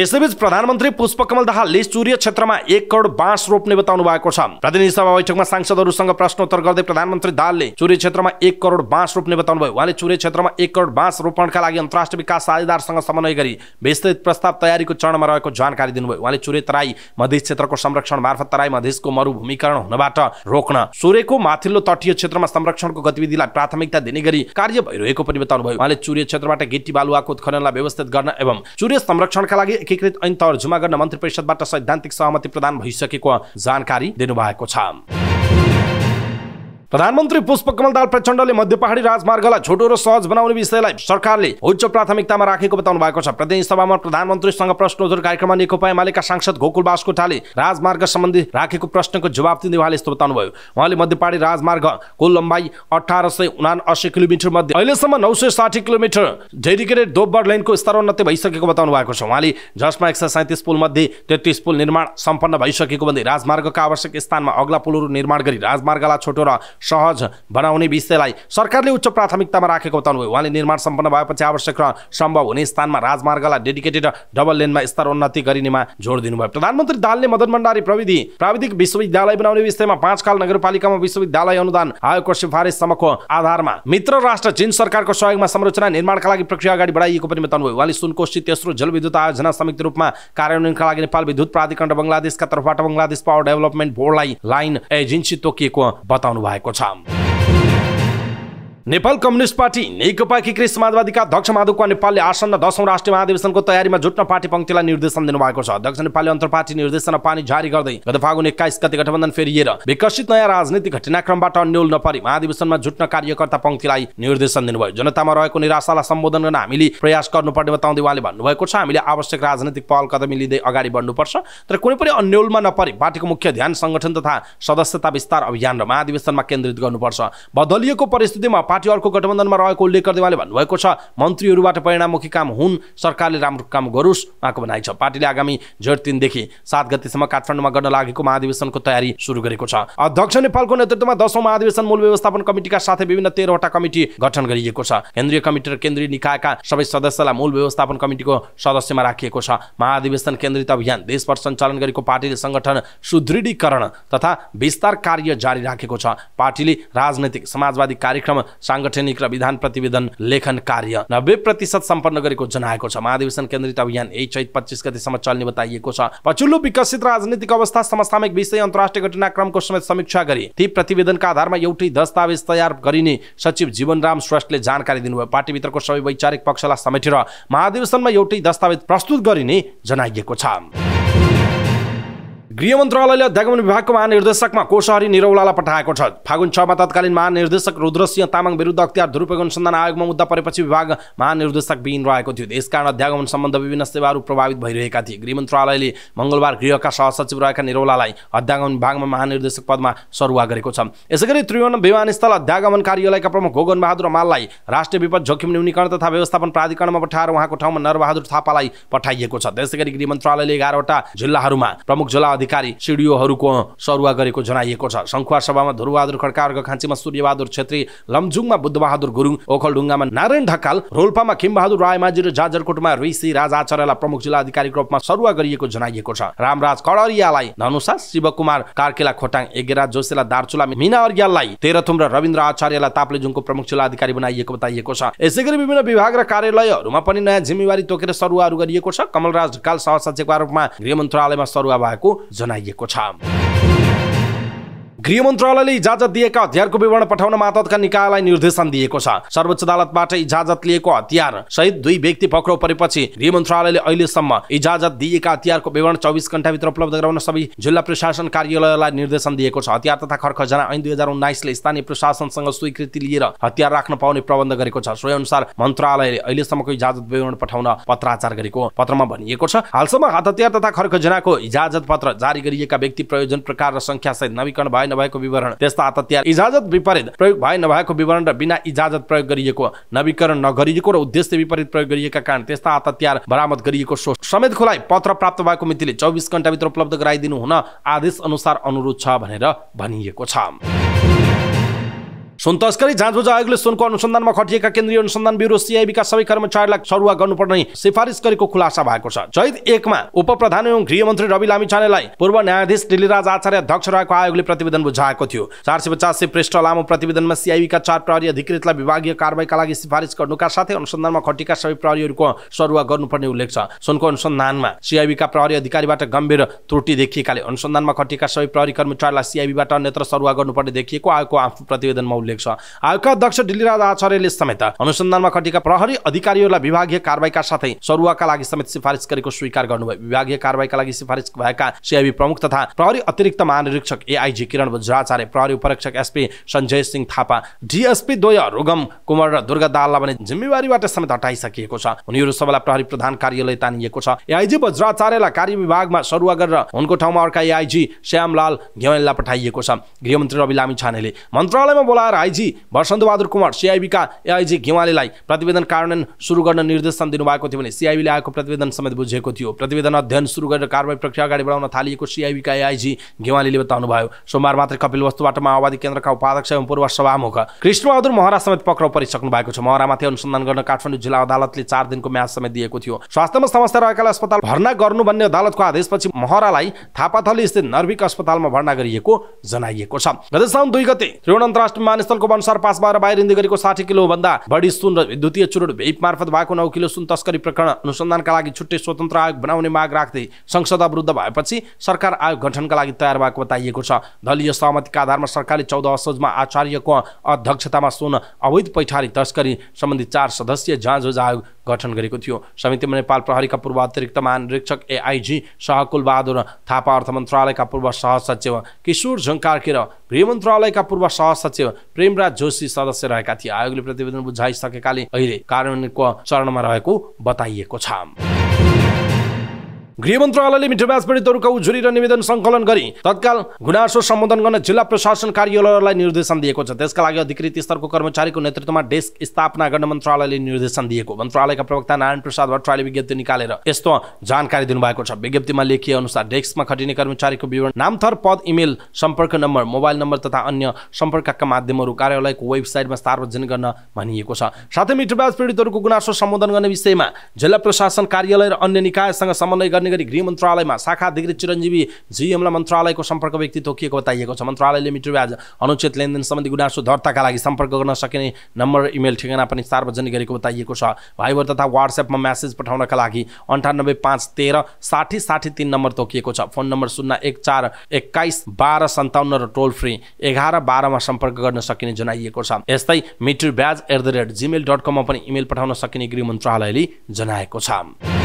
यसैबीच प्रधानमन्त्री पुष्पकमल दाहालले सूर्य क्षेत्रमा एक करोड बाँस रोप्ने बताउनु भएको छ प्रतिनिधि सभा बैठकमा सांसदहरूसँग प्रश्नोत्तर गर्दै प्रधानमन्त्री दाहालले सूर्य क्षेत्रमा एक करोड बाँस रोप्ने बताउनु भयो उहाँले सूर्य क्षेत्रमा एक करोड बाँस रोपणका लागि अन्तर्राष्ट्रिय विकास साझेदारसँग समन्वय गरी विस्तृत प्रस्ताव तयारीको चरणमा रहेको जानकारी दिनुभयो उहाँले चुरे तराई मधेस क्षेत्रको संरक्षण मार्फत तराई मधेसको मरूभूमिकरण हुनबाट रोक्न सूर्यको माथिल्लो तटीय क्षेत्रमा संरक्षणको गतिविधिलाई प्राथमिकता दिने गरी कार्य भइरहेको पनि बताउनुभयो उहाँले चुरे क्षेत्रबाट गिटी बालुवाको उत्खननलाई व्यवस्थित गर्न एवं चुरे संरक्षणका लागि एकीकृत ऐन जुमा गर्न मन्त्री परिषदबाट सैद्धान्तिक सहमति प्रदान भइसकेको जानकारी दिनुभएको छ प्रधानमन्त्री पुष्पकमल दाल प्रचण्डले मध्य पहाडी राजमार्गलाई छोटो र सहज बनाउने विषयलाई सरकारले उच्च प्राथमिकतामा राखेको बताउनु भएको छ सभामा प्रधानमन्त्रीसँग प्रश्नोत्तर कार्यक्रममा नेकपा एमालेका सांसद गोकुल बास्कोटाले राजमार्ग सम्बन्धी राखेको प्रश्नको जवाब दिँदै उहाँले यस्तो बताउनुभयो उहाँले मध्य पहाडी राजमार्ग कुल लम्बाइ अठार सय उना अस्सी किलोमिटर मध्ये अहिलेसम्म नौ सय साठी किलोमिटर डेडिकेटेड दोब्बर लेनको स्तरोन्नति भइसकेको बताउनु भएको छ उहाँले जसमा एक सय सैतिस पुल मध्ये तेत्तिस पुल निर्माण सम्पन्न भइसकेको भन्दै राजमार्गका आवश्यक स्थानमा अग्ला पुलहरू निर्माण गरी राजमार्गलाई छोटो र सहज बनाउने विषयलाई सरकारले उच्च प्राथमिकतामा राखेको बताउनुभयो उहाँले निर्माण सम्पन्न भएपछि आवश्यक र सम्भव हुने स्थानमा राजमार्गलाई डेडिकेटेड डबल लेनमा स्तर उन्नति गरिनेमा जोड दिनुभयो प्रधानमन्त्री दालले मदन भण्डारी प्रविधि प्राविधिक विश्वविद्यालय बनाउने विषयमा पाँच काल नगरपालिकामा विश्वविद्यालय अनुदान आयोगको समको आधारमा मित्र राष्ट्र चीन सरकारको सहयोगमा संरचना निर्माणका लागि प्रक्रिया अगाडि बढाइएको पनि बताउनुभयो उहाँले सुनकोशी तेस्रो जलविद्युत आयोजना संयुक्त रूपमा कार्यान्वयनका लागि नेपाल विद्युत प्राधिकरण बङ्गलादेशका तर्फबाट बङ्गलादेश पावर डेभलपमेन्ट बोर्डलाई लाइन एजेन्सी तोकिएको बताउनु भएको kocham. Nepal communist party Nekapa एकीकृत समाजवादीका अध्यक्ष माधव नेपालले आसन्न दसौँ राष्ट्रिय महाधिवेशनको तयारीमा जुट्न पार्टी पङ्क्तिलाई निर्देशन दिनुभएको छ अध्यक्ष नेपालले अन्तर्पार्टी निर्देशन पानी जारी गर्दै गत फागुन एक्काइस गते गठबन्धन फेरिएर विकसित नयाँ राजनीतिक घटनाक्रमबाट अन्यल नपरी महाधिवेशनमा जुट्न कार्यकर्ता पङ्क्तिलाई निर्देशन दिनुभयो जनतामा रहेको निराशालाई सम्बोधन गर्न हामीले प्रयास गर्नुपर्ने बताउँदै उहाँले भन्नुभएको छ हामीले आवश्यक राजनीतिक पहल कदमी लिँदै अगाडि बढ्नुपर्छ तर कुनै पनि अन्यलमा नपरी पार्टीको मुख्य ध्यान सङ्गठन तथा सदस्यता विस्तार अभियान र महाधिवेशनमा केन्द्रित गर्नुपर्छ बदलिएको परिस्थितिमा पार्टी अर्को गठबन्धनमा रहेको उल्लेख गर्दै उहाँले भन्नुभएको छ मन्त्रीहरूबाट परिणाममुखी काम हुन् सरकारले राम्रो काम गरोस् उहाँको भनाइ छ पार्टीले आगामी जेठ तिनदेखि सात गतिसम्म काठमाडौँमा गर्न लागेको महाधिवेशनको तयारी सुरु गरेको छ अध्यक्ष नेपालको नेतृत्वमा दसौँ महाधिवेशन मूल व्यवस्थापन कमिटीका साथै विभिन्न तेह्रवटा कमिटी गठन गरिएको छ केन्द्रीय कमिटी र केन्द्रीय निकायका सबै सदस्यलाई मूल व्यवस्थापन कमिटीको सदस्यमा राखिएको छ महाधिवेशन केन्द्रित अभियान देशभर सञ्चालन गरेको पार्टीले सङ्गठन सुदृढीकरण तथा विस्तार कार्य जारी राखेको छ पार्टीले राजनैतिक समाजवादी कार्यक्रम साङ्गठनिक र विधान प्रतिवेदन लेखन कार्य नब्बे प्रतिशत सम्पन्न गरेको जनाएको छ महाधिवेशन केन्द्रित अभियान यही चैत पच्चिस गतिसम्म चल्ने बताइएको छ पछिल्लो विकसित राजनीतिक अवस्था समसामयिक विषय अन्तर्राष्ट्रिय घटनाक्रमको समेत समीक्षा गरी ती प्रतिवेदनका आधारमा एउटै दस्तावेज तयार गरिने सचिव जीवनराम श्रेष्ठले जानकारी दिनुभयो पार्टीभित्रको सबै वैचारिक पक्षलाई समेटेर महाधिवेशनमा एउटै दस्तावेज प्रस्तुत गरिने जनाइएको छ गृह मन्त्रालयले अध्यागमन विभागको महानिर्देशकमा कोशहरी निरौलालाई पठाएको छ फागुन छमा तत्कालीन महानिर्देशक रुद्रसिंह तामाङ विरुद्ध अख्तियार दुरुपयोग अनुसन्धान आयोगमा मुद्दा परेपछि विभाग महानिर्देशक विहीन रहेको थियो यसकारण अध्यागमन सम्बन्ध विभिन्न सेवाहरू प्रभावित भइरहेका थिए गृह मन्त्रालयले मङ्गलबार गृहका सहसचिव रहेका निरौलालाई अध्यागमन विभागमा महानिर्देशक पदमा सरुवा गरेको छ यसैगरी त्रिभुवन विमानस्थल अध्यागमन कार्यालयका प्रमुख गोगन बहादुर माललाई राष्ट्रिय विपद जोखिम न्यूनीकरण तथा व्यवस्थापन प्राधिकरणमा पठाएर उहाँको ठाउँमा नरबहादुर थापालाई पठाइएको छ त्यसै गरी गृह मन्त्रालयले एघारवटा जिल्लाहरूमा प्रमुख जिल्ला अधिकारी सिडिओहरूको सरुवा गरेको जनाइएको छ सङ्खुवा सभामा धुरबहादुर खड्का खाँचीमा सूर्यबहादुर छेत्री लमजुङमा बुद्धबहादुर गुरुङ ओखलढुङ्गामा नारायण ढकाल रोल्पामा खिमबहादुर रायमाझी र जाजरकोटमा ऋषि राजाचार्यलाई प्रमुख जिल्ला अधिकारीको रूपमा सरुवा गरिएको जनाइएको छ रामराज कडरियालाई धनुषा शिवकुमार कार्केला खोटाङ एगेराज जोशीलाई दार्चुला मिना अर्याललाई तेह्रथुम र रविन्द्र आचार्यलाई ताप्लेजुङको प्रमुख जिल्ला अधिकारी बनाइएको बताइएको छ यसै गरी विभिन्न विभाग र कार्यालयहरूमा पनि नयाँ जिम्मेवारी तोकेर सरुवाहरू गरिएको छ कमलराज ढकाल सहसचिवका रूपमा गृह मन्त्रालयमा सरुवा भएको जनाइएको छ गृह मन्त्रालयले इजाजत दिएका हतियारको विवरण पठाउन मातहतका निकायलाई निर्देशन दिएको छ सर्वोच्च अदालतबाट इजाजत लिएको हतियार सहित दुई व्यक्ति पक्राउ परेपछि गृह मन्त्रालयले अहिलेसम्म इजाजत दिएका हतियारको विवरण चौबिस घण्टाभित्र उपलब्ध गराउन सबै जिल्ला प्रशासन कार्यालयलाई निर्देशन दिएको छ हतियार तथा खरखजना ऐन दुई हजार उन्नाइसले स्थानीय प्रशासनसँग स्वीकृति लिएर हतियार राख्न पाउने प्रबन्ध गरेको छ सोही अनुसार मन्त्रालयले अहिलेसम्मको इजाजत विवरण पठाउन पत्राचार गरेको पत्रमा भनिएको छ हालसम्म हात हतियार तथा खरखजनाको इजाजत पत्र जारी गरिएका व्यक्ति प्रयोजन प्रकार र संख्या सहित नवीकरण भए नभएको विवरण त्यस्ता हतियार इजाजत विपरीत प्रयोग भए नभएको विवरण र बिना इजाजत प्रयोग गरिएको नवीकरण नगरिएको र उद्देश्य विपरीत प्रयोग गरिएका कारण त्यस्ता हतियार बरामद गरिएको सो समेत खोलाई पत्र प्राप्त भएको मितिले चौबिस घण्टाभित्र उपलब्ध गराइदिनु हुन आदेश अनुसार अनुरोध छ भनेर भनिएको छ सुन तस्करी जाँचबुझ आयोगले सुनको अनुसन्धानमा खटिएका केन्द्रीय अनुसन्धान ब्युरो सिआइबीका सबै कर्मचारीलाई सरुवा गर्नुपर्ने सिफारिस गरेको खुलासा भएको छ चैत एकमा उप प्रधान एवं गृहमन्त्री रवि लामिछानेलाई पूर्व न्यायाधीश दिलीराज आचार्य अध्यक्ष रहेको आयोगले प्रतिवेदन बुझाएको थियो चार सय पचासी पृष्ठ लामो प्रतिवेदनमा सिआइबीका चार प्रहरी अधिकृतलाई विभागीय कारवाहीका लागि सिफारिस गर्नुका साथै अनुसन्धानमा खटिएका सबै प्रहरीहरूको सरुवा गर्नुपर्ने उल्लेख छ सुनको अनुसन्धानमा सिआइबीका प्रहरी अधिकारीबाट गम्भीर त्रुटि देखिएकाले अनुसन्धानमा खटिएका सबै प्रहरी कर्मचारीलाई सिआइबीबाट अन्यत्र सरुवा गर्नुपर्ने देखिएको आयोगको आफ्नो प्रतिवेदनमा उल्लेख छ आयोगका अध्यक्ष डिल्लीराज आचार्यले समेत अनुसन्धानमा खटिका प्रहरी अधिकारीहरूलाई विभागीय कारवाहीका साथै सरुवाका लागि समेत सिफारिस गरेको स्वीकार गर्नुभयो विभागीय कारवाहीका लागि सिफारिस भएका सिआइबी प्रमुख तथा प्रहरी अतिरिक्त महानिरीक्षक एआइजी किरण बज्राचार्य प्रहरी उपरक्षक एसपी सञ्जय सिंह थापा डिएसपी द्वय रोगम कुमार र दुर्गा दाललाई भने जिम्मेवारीबाट समेत हटाइसकिएको छ उनीहरू सबैलाई प्रहरी प्रधान कार्यालय तानिएको छ एआइजी बज्राचार्यलाई कार्य विभागमा सरुवा गरेर उनको ठाउँमा अर्का एआइजी श्यामलाल घेवाललाई पठाइएको छ गृहमन्त्री रवि लामी छानेले मन्त्रालयमा बोलाएर आइजी बसन्तबहादुर कुमार सिआइबीका एआइजी घिमालेलाई प्रतिवेदन कार्यान्वयन सुरु गर्न निर्देशन दिनुभएको थियो भने सिआइबीले आएको प्रतिवेदन समेत बुझेको थियो प्रतिवेदन अध्ययन सुरु गरेर कारवाही प्रक्रिया अगाडि बढाउन थालिएको सिआइबीका एआइजी घिमालीले बताउनुभयो सोमबार मात्रै वस्तुबाट माओवादी केन्द्रका उपाध्यक्ष एवं पूर्व सभामुख कृष्णबहादुर महरा समेत पक्राउ परिसक्नु भएको छ महरामाथि अनुसन्धान गर्न काठमाडौँ जिल्ला अदालतले चार दिनको म्याच समेत दिएको थियो स्वास्थ्यमा समस्या रहेकालाई अस्पताल भर्ना गर्नु भन्ने अदालतको आदेशपछि महरालाई थापाथली स्थित नर्भिक अस्पतालमा भर्ना गरिएको जनाइएको छ गत साउन दुई गते त्रिवण अन्तर्राष्ट्रिय घटनास्थलको अनुसार पासबाट बाहिरिँदै गरेको साठी किलोभन्दा बढी सुन र विद्युतीय चुरोट भेप मार्फत भएको नौ किलो सुन तस्करी प्रकरण अनुसन्धानका लागि छुट्टै स्वतन्त्र आयोग बनाउने माग राख्दै संसद अवरुद्ध भएपछि सरकार आयोग गठनका लागि तयार भएको बताइएको छ दलीय सहमतिका आधारमा सरकारले चौध असोजमा आचार्यको अध्यक्षतामा सुन अवैध पैठारी तस्करी सम्बन्धी चार सदस्यीय जाँच आयोग गठन गरेको थियो समितिमा नेपाल प्रहरीका पूर्व अतिरिक्त महानिरीक्षक एआइजी सहकुल बहादुर थापा अर्थ मन्त्रालयका पूर्व सहसचिव किशोर झुङ्कार्के र गृह मन्त्रालयका पूर्व सहसचिव प्रेमराज जोशी सदस्य रहेका थिए आयोगले प्रतिवेदन बुझाइसकेकाले अहिले कार्यान्वयनको चरणमा रहेको बताइएको छ गृह मन्त्रालयले ब्याज पीडितहरूका उजुरी र निवेदन सङ्कलन गरी तत्काल गुनासो सम्बोधन गर्न जिल्ला प्रशासन कार्यालयलाई निर्देशन दिएको छ त्यसका लागि अधिकृत स्तरको कर्मचारीको नेतृत्वमा डेस्क स्थापना गर्न मन्त्रालयले निर्देशन दिएको मन्त्रालयका प्रवक्ता नारायण प्रसाद भट्टराले विज्ञप्ति निकालेर यस्तो जानकारी दिनुभएको छ विज्ञप्तिमा लेखिए अनुसार डेस्कमा खटिने कर्मचारीको विवरण नामथर पद इमेल सम्पर्क नम्बर मोबाइल नम्बर तथा अन्य सम्पर्कका माध्यमहरू कार्यालयको वेबसाइटमा सार्वजनिक गर्न भनिएको छ साथै ब्याज पीडितहरूको गुनासो सम्बोधन गर्ने विषयमा जिल्ला प्रशासन कार्यालय र अन्य निकायसँग समन्वय गर्ने गरी गृह मन्त्रालयमा शाखाधिकृत चिरञ्जीवी जिएमलाई मन्त्रालयको सम्पर्क व्यक्ति तोकिएको बताइएको छ मन्त्रालयले आज अनुच्छेद लेनदेन सम्बन्धी गुनासो दर्ताका लागि सम्पर्क गर्न सकिने नम्बर इमेल ठेगाना पनि सार्वजनिक गरेको बताइएको छ भाइबर तथा वाट्सएपमा म्यासेज पठाउनका लागि अन्ठानब्बे पाँच तेह्र साठी साठी तिन नम्बर तोकिएको छ फोन नम्बर शून्य एक चार एक्काइस बाह्र सन्ताउन्न र टोल फ्री एघार बाह्रमा सम्पर्क गर्न सकिने जनाइएको छ यस्तै मिटर ब्याज at the rate Gmail dot कममा पनि इमेल पठाउन सकिने गृह मन्त्रालयले जनाएको छ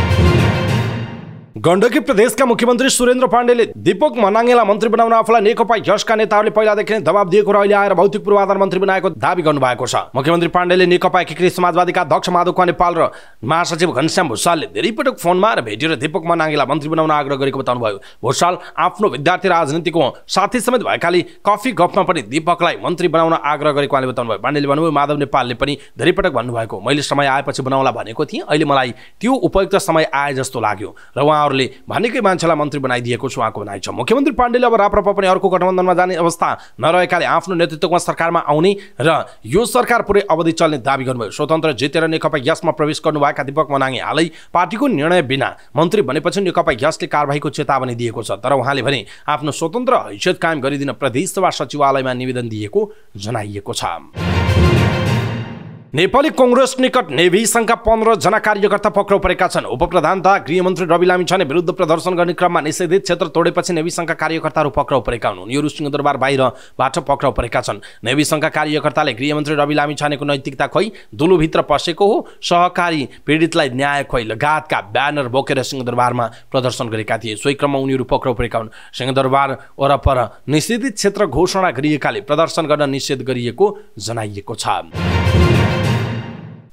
गण्डकी प्रदेशका मुख्यमन्त्री सुरेन्द्र पाण्डेले दीपक मनाङेलाई मन्त्री बनाउन आफूलाई नेकपा यसका नेताहरूले पहिलादेखि नै दबाब दिएको र अहिले आएर भौतिक पूर्वाधार मन्त्री बनाएको दावी गर्नुभएको छ मुख्यमन्त्री पाण्डेले नेकपा एकीकृत समाजवादीका अध्यक्ष माधव नेपाल र महासचिव घनश्याम धेरै पटक फोनमा आएर भेटेर दीपक मनाङेला मन्त्री बनाउन आग्रह गरेको बताउनुभयो भुषाल आफ्नो विद्यार्थी राजनीतिको साथी समेत भएकाले कफी गफमा पनि दीपकलाई मन्त्री बनाउन आग्रह गरेको उहाँले बताउनुभयो पाण्डेले भन्नुभयो माधव नेपालले पनि धेरै पटक भन्नुभएको मैले समय आएपछि बनाउला भनेको थिएँ अहिले मलाई त्यो उपयुक्त समय आए जस्तो लाग्यो र उहाँ नेताहरूले भनेकै मान्छेलाई मन्त्री बनाइदिएको छ उहाँको भनाइ छ मुख्यमन्त्री पाण्डेले अब राप्रपा पनि अर्को गठबन्धनमा जाने अवस्था नरहेकाले आफ्नो नेतृत्वमा सरकारमा आउने र यो सरकार पुरै अवधि चल्ने दावी गर्नुभयो स्वतन्त्र जितेर नेकपा ग्यासमा प्रवेश गर्नुभएका दिपक मनाङे हालै पार्टीको निर्णय बिना मन्त्री भनेपछि नेकपा ग्यासले कारवाहीको चेतावनी दिएको छ तर उहाँले भने आफ्नो स्वतन्त्र हैसियत कायम गरिदिन प्रदेशसभा सचिवालयमा निवेदन दिएको जनाइएको छ नेपाली कङ्ग्रेस निकट नेभी सङ्घका पन्ध्रजना कार्यकर्ता पक्राउ परेका छन् उपप्रधान तथा गृहमन्त्री रवि लामी छाने विरुद्ध प्रदर्शन गर्ने क्रममा निषेधित क्षेत्र तोडेपछि नेभी सङ्घका कार्यकर्ताहरू पक्राउ परेका हुन् उनीहरू सिंहदरबार बाहिरबाट पक्राउ परेका छन् नेभी सङ्घका कार्यकर्ताले गृहमन्त्री रवि लामी छानेको नैतिकता खोइ दुलोभित्र पसेको हो सहकारी पीडितलाई न्याय खोइ लगायतका ब्यानर बोकेर सिंहदरबारमा प्रदर्शन गरेका थिए सोही क्रममा उनीहरू पक्राउ परेका हुन् सिंहदरबार वरपर निषेधित क्षेत्र घोषणा गरिएकाले प्रदर्शन गर्न निषेध गरिएको जनाइएको छ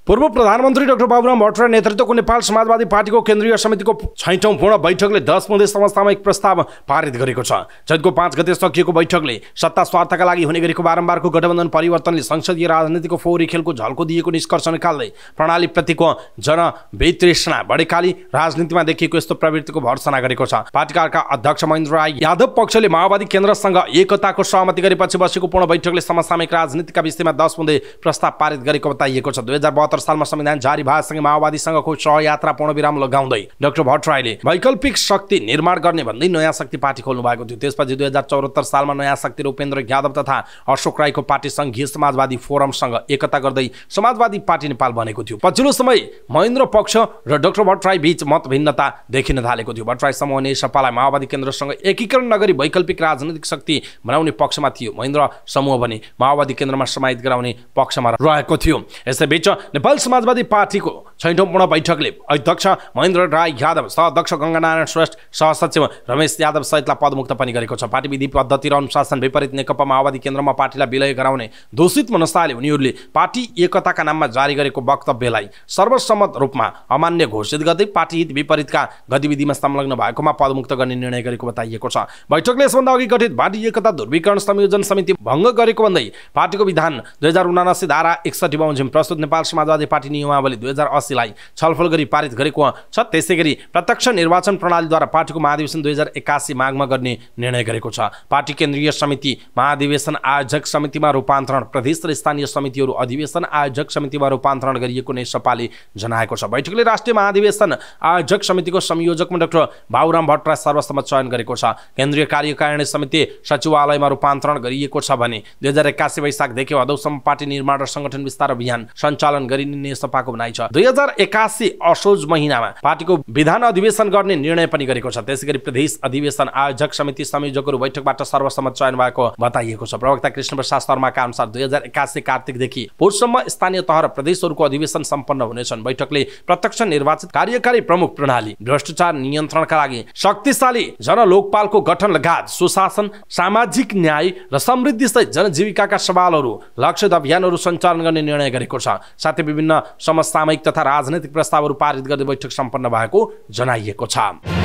पूर्व प्रधानमन्त्री डाक्टर बाबुराम भट्टराई नेतृत्वको नेपाल समाजवादी पार्टीको केन्द्रीय समितिको छैठौँ पूर्ण बैठकले दस मधेस संस्थामा एक प्रस्ताव पारित गरेको छ चैतको पाँच गते सकिएको बैठकले सत्ता स्वार्थका लागि हुने गरेको बारम्बारको गठबन्धन परिवर्तनले संसदीय राजनीतिको फौरी खेलको झल्को दिएको निष्कर्ष निकाल्दै प्रणालीप्रतिको जनवितृष्णा बढेकाले राजनीतिमा देखिएको यस्तो प्रवृत्तिको भर्सना गरेको छ पार्टीका अध्यक्ष महेन्द्र राई यादव पक्षले माओवादी केन्द्रसँग एकताको सहमति गरेपछि बसेको पूर्ण बैठकले समसामयिक राजनीतिका विषयमा दस बुँदे प्रस्ताव पारित गरेको बताइएको छ दुई उनहत्तर सालमा संविधान जारी भएसँगै माओवादीसँगको सहयात्रा पूर्ण विराम लगाउँदै डाक्टर भट्टराईले वैकल्पिक शक्ति निर्माण गर्ने भन्दै नयाँ शक्ति पार्टी खोल्नु भएको थियो त्यसपछि दुई हजार चौहत्तर सालमा नयाँ शक्ति रूपेन्द्र यादव तथा अशोक राईको पार्टी सङ्घीय समाजवादी फोरमसँग एकता गर्दै समाजवादी पार्टी नेपाल बनेको थियो पछिल्लो समय महेन्द्र पक्ष र डाक्टर भट्टराई बीच मत भिन्नता देखिन थालेको थियो भट्टराई समूह सपालाई माओवादी केन्द्रसँग एकीकरण नगरी वैकल्पिक राजनैतिक शक्ति बनाउने पक्षमा थियो महेन्द्र समूह भने माओवादी केन्द्रमा समाहित गराउने पक्षमा रहेको थियो यसै बिच नेपाल समाजवादी पार्टीको छैठौँ पूर्ण बैठकले अध्यक्ष महेन्द्र राई यादव सह अध्यक्ष गङ्गानारायण श्रेष्ठ सहसचिव रमेश यादव सहितलाई पदमुक्त पनि गरेको छ पार्टी विधि पद्धति र अनुशासन विपरीत नेकपा माओवादी केन्द्रमा पार्टीलाई विलय गराउने दूषित मनस्ताले उनीहरूले पार्टी एकताका नाममा जारी गरेको वक्तव्यलाई सर्वसम्मत रूपमा अमान्य घोषित गर्दै पार्टी हित विपरीतका गतिविधिमा संलग्न भएकोमा पदमुक्त गर्ने निर्णय गरेको बताइएको छ बैठकले यसभन्दा अघि गठित पार्टी एकता ध्रुवीकरण संयोजन समिति भङ्ग गरेको भन्दै पार्टीको विधान दुई हजार उनासी धारा एकसठी बमोजिम प्रस्तुत नेपाल समाजवादी पार्टी नियमावली दुई हजार अस्सी राशिलाई छलफल गरी पारित गरेको छ त्यसै गरी प्रत्यक्ष निर्वाचन प्रणालीद्वारा पार्टीको महाधिवेशन दुई हजार एक्कासी मागमा गर्ने निर्णय गरेको छ पार्टी केन्द्रीय समिति महाधिवेशन आयोजक समितिमा रूपान्तरण प्रदेश र स्थानीय समितिहरू अधिवेशन आयोजक समितिमा रूपान्तरण गरिएको नेसपाले जनाएको छ बैठकले राष्ट्रिय महाधिवेशन आयोजक समितिको संयोजकमा डाक्टर बाबुराम भट्टराई सर्वसम्मत चयन गरेको छ केन्द्रीय कार्यकारिणी समिति सचिवालयमा रूपान्तरण गरिएको छ भने दुई हजार एक्कासी वैशाखदेखि अदौसम्म पार्टी निर्माण र सङ्गठन विस्तार अभियान सञ्चालन गरिने नेसपाको भनाइ छ दुई हजार एकासी असोज महिनामा पार्टीको विधान अधिवेशन गर्ने निर्णय पनि गरेको छ त्यसै गरी प्रदेश अधिवेशन आयोजक समिति संयोजकहरू बैठकबाट सर्वसम्मत चयन भएको बताइएको छ प्रवक्ता कृष्ण प्रसाद शर्माका अनुसार दुई हजार एकासी कार्तिकदेखि भोटसम्म स्थानीय तह र प्रदेशहरूको अधिवेशन सम्पन्न हुनेछन् बैठकले प्रत्यक्ष निर्वाचित कार्यकारी प्रमुख प्रणाली भ्रष्टाचार नियन्त्रणका लागि शक्तिशाली जनलोकपालको गठन लगायत सुशासन सामाजिक न्याय र समृद्धि सहित जनजीविकाका सवालहरू लक्षित अभियानहरू सञ्चालन गर्ने निर्णय गरेको छ साथै विभिन्न समसामयिक तथा तथा राजनैतिक प्रस्तावहरू पारित गर्ने बैठक सम्पन्न भएको जनाइएको छ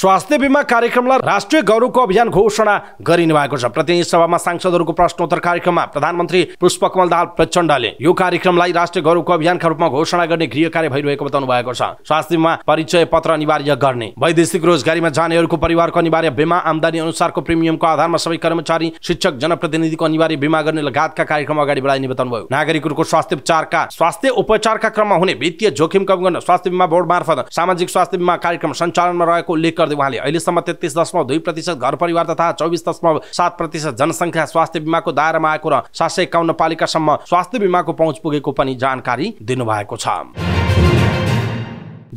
स्वास्थ्य बिमा कार्यक्रमलाई राष्ट्रिय गौरवको अभियान घोषणा गरिनु भएको छ प्रतिनिधि सभामा सांसदहरूको प्रश्नोत्तर कार्यक्रममा प्रधानमन्त्री पुष्पकमल दाहाल प्रचण्डले यो कार्यक्रमलाई राष्ट्रिय गौरवको अभियानका रूपमा घोषणा गर्ने गृह कार्य भइरहेको बताउनु भएको छ स्वास्थ्य बिमा परिचय पत्र अनिवार्य गर्ने वैदेशिक रोजगारीमा जानेहरूको परिवारको अनिवार्य बिमा आमदानी अनुसारको प्रिमियमको आधारमा सबै कर्मचारी शिक्षक जनप्रतिनिधिको अनिवार्य बिमा गर्ने लगायतका कार्यक्रम अगाडि बढाइने बताउनुभयो नागरिकहरूको स्वास्थ्य उपचारका स्वास्थ्य उपचारका क्रममा हुने वित्तीय जोखिम कम गर्न स्वास्थ्य बिमा बोर्ड मार्फत सामाजिक स्वास्थ्य बिमा कार्यक्रम सञ्चालनमा रहेको उल्लेख गर्दै उहाँले अहिलेसम्म तेत्तिस दशमलव दुई प्रतिशत घर परिवार तथा चौबिस दशमलव सात प्रतिशत जनसङ्ख्या स्वास्थ्य बिमाको दायरामा आएको र सात सय एकाउन्न पालिकासम्म स्वास्थ्य बिमाको पहुँच पुगेको पनि जानकारी दिनुभएको छ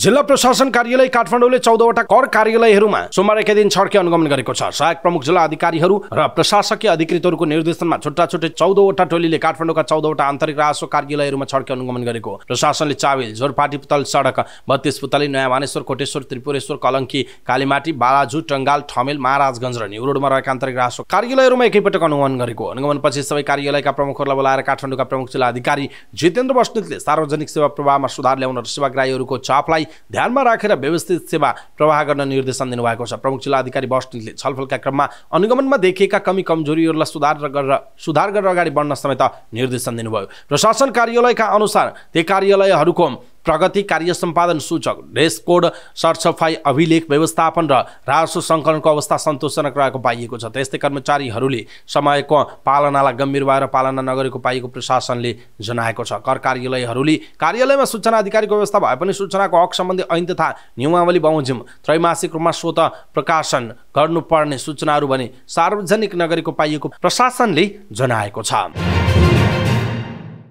जिल्ला प्रशासन कार्यालय काठमाडौँले चौधवटा कर कार्यालयहरूमा सोमबार एकै दिन छड्के अनुगमन गरेको छ सहायक प्रमुख जिल्ला अधिकारीहरू र प्रशासकीय अधिकृतहरूको निर्देशनमा छुट्टा छुट्टै चौधवटा टोलीले काठमाडौँका चौधवटा आन्तरिक राजस्व कार्यालयहरूमा छड्के अनुगमन गरेको प्रशासनले चावेल झोरपाटी पुतल सडक बत्तीस पुतली नयाँ मानेश्वर कोटेश्वर त्रिपुरेश्वर कलङ्की कालीमाटी बालाजु टङ्गाल ठमेल महाराजगञ्ज र न्यु रोडमा रहेका आन्तरिक राजस्व कार्यालयहरूमा एकैपटक अनुगमन गरेको अनुगमनपछि सबै कार्यालयका प्रमुखहरूलाई बोलाएर काठमाडौँका प्रमुख जिल्ला अधिकारी जितेन्द्र बस्नेतले सार्वजनिक सेवा प्रभावमा सुधार ल्याउन र सेवाग्राहीहरूको चापलाई ध्यानमा राखेर व्यवस्थित सेवा प्रवाह गर्न निर्देशन दिनुभएको छ प्रमुख जिल्ला अधिकारी बस्टिनले छलफलका क्रममा अनुगमनमा देखिएका कमी कमजोरीहरूलाई सुधार गरेर सुधार गरेर अगाडि बढ्न समेत निर्देशन दिनुभयो प्रशासन कार्यालयका अनुसार ती कार्यालयहरूको प्रगति कार्य सम्पादन सूचक कोड सरसफाई अभिलेख व्यवस्थापन र राजस्व सङ्कलनको अवस्था सन्तोषजनक रहेको पाइएको छ त्यस्तै कर्मचारीहरूले समयको पालनालाई गम्भीर भएर पालना नगरेको पाइएको प्रशासनले जनाएको छ कर कार्यालयहरूले कार्यालयमा सूचना अधिकारीको व्यवस्था भए पनि सूचनाको हक सम्बन्धी ऐन तथा नियमावली बमोजिम त्रैमासिक रूपमा स्वत प्रकाशन गर्नुपर्ने सूचनाहरू भने सार्वजनिक नगरेको पाइएको प्रशासनले जनाएको छ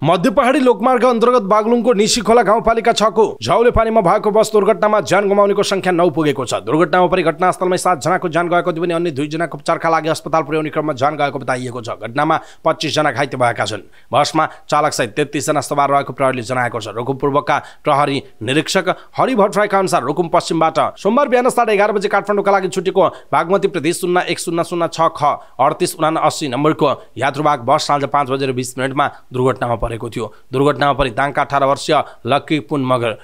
मध्य पहाडी लोकमार्ग अन्तर्गत बागलुङको निशी खोला गाउँपालिका छको झौले पानीमा भएको बस दुर्घटनामा ज्यान गुमाउनेको संख्या नौ पुगेको छ दुर्घटनामा परि घटनास्थलमा सातजनाको ज्यान गएको थियो भने अन्य दुईजनाको उपचारका लागि अस्पताल पुर्याउने क्रममा ज्यान गएको बताइएको छ घटनामा पच्चिसजना घाइते भएका छन् बसमा चालक चालकसहित तेत्तिसजना सवार रहेको प्रहरीले जनाएको छ रुकुम पूर्वका प्रहरी निरीक्षक हरि भट्टराईका अनुसार रुकुम पश्चिमबाट सोमबार बिहान साढे एघार बजे काठमाडौँका लागि छुटेको बागमती प्रति शून्य एक शून्य शून्य छ ख अडतिस उना अस्सी नम्बरको यात्रुवाग बस साँझ पाँच बजेर बिस मिनटमा दुर्घटनामा परे परेको थियो दुर्घटनामा परि दाङका अठार वर्षीय लक्की पुन मगर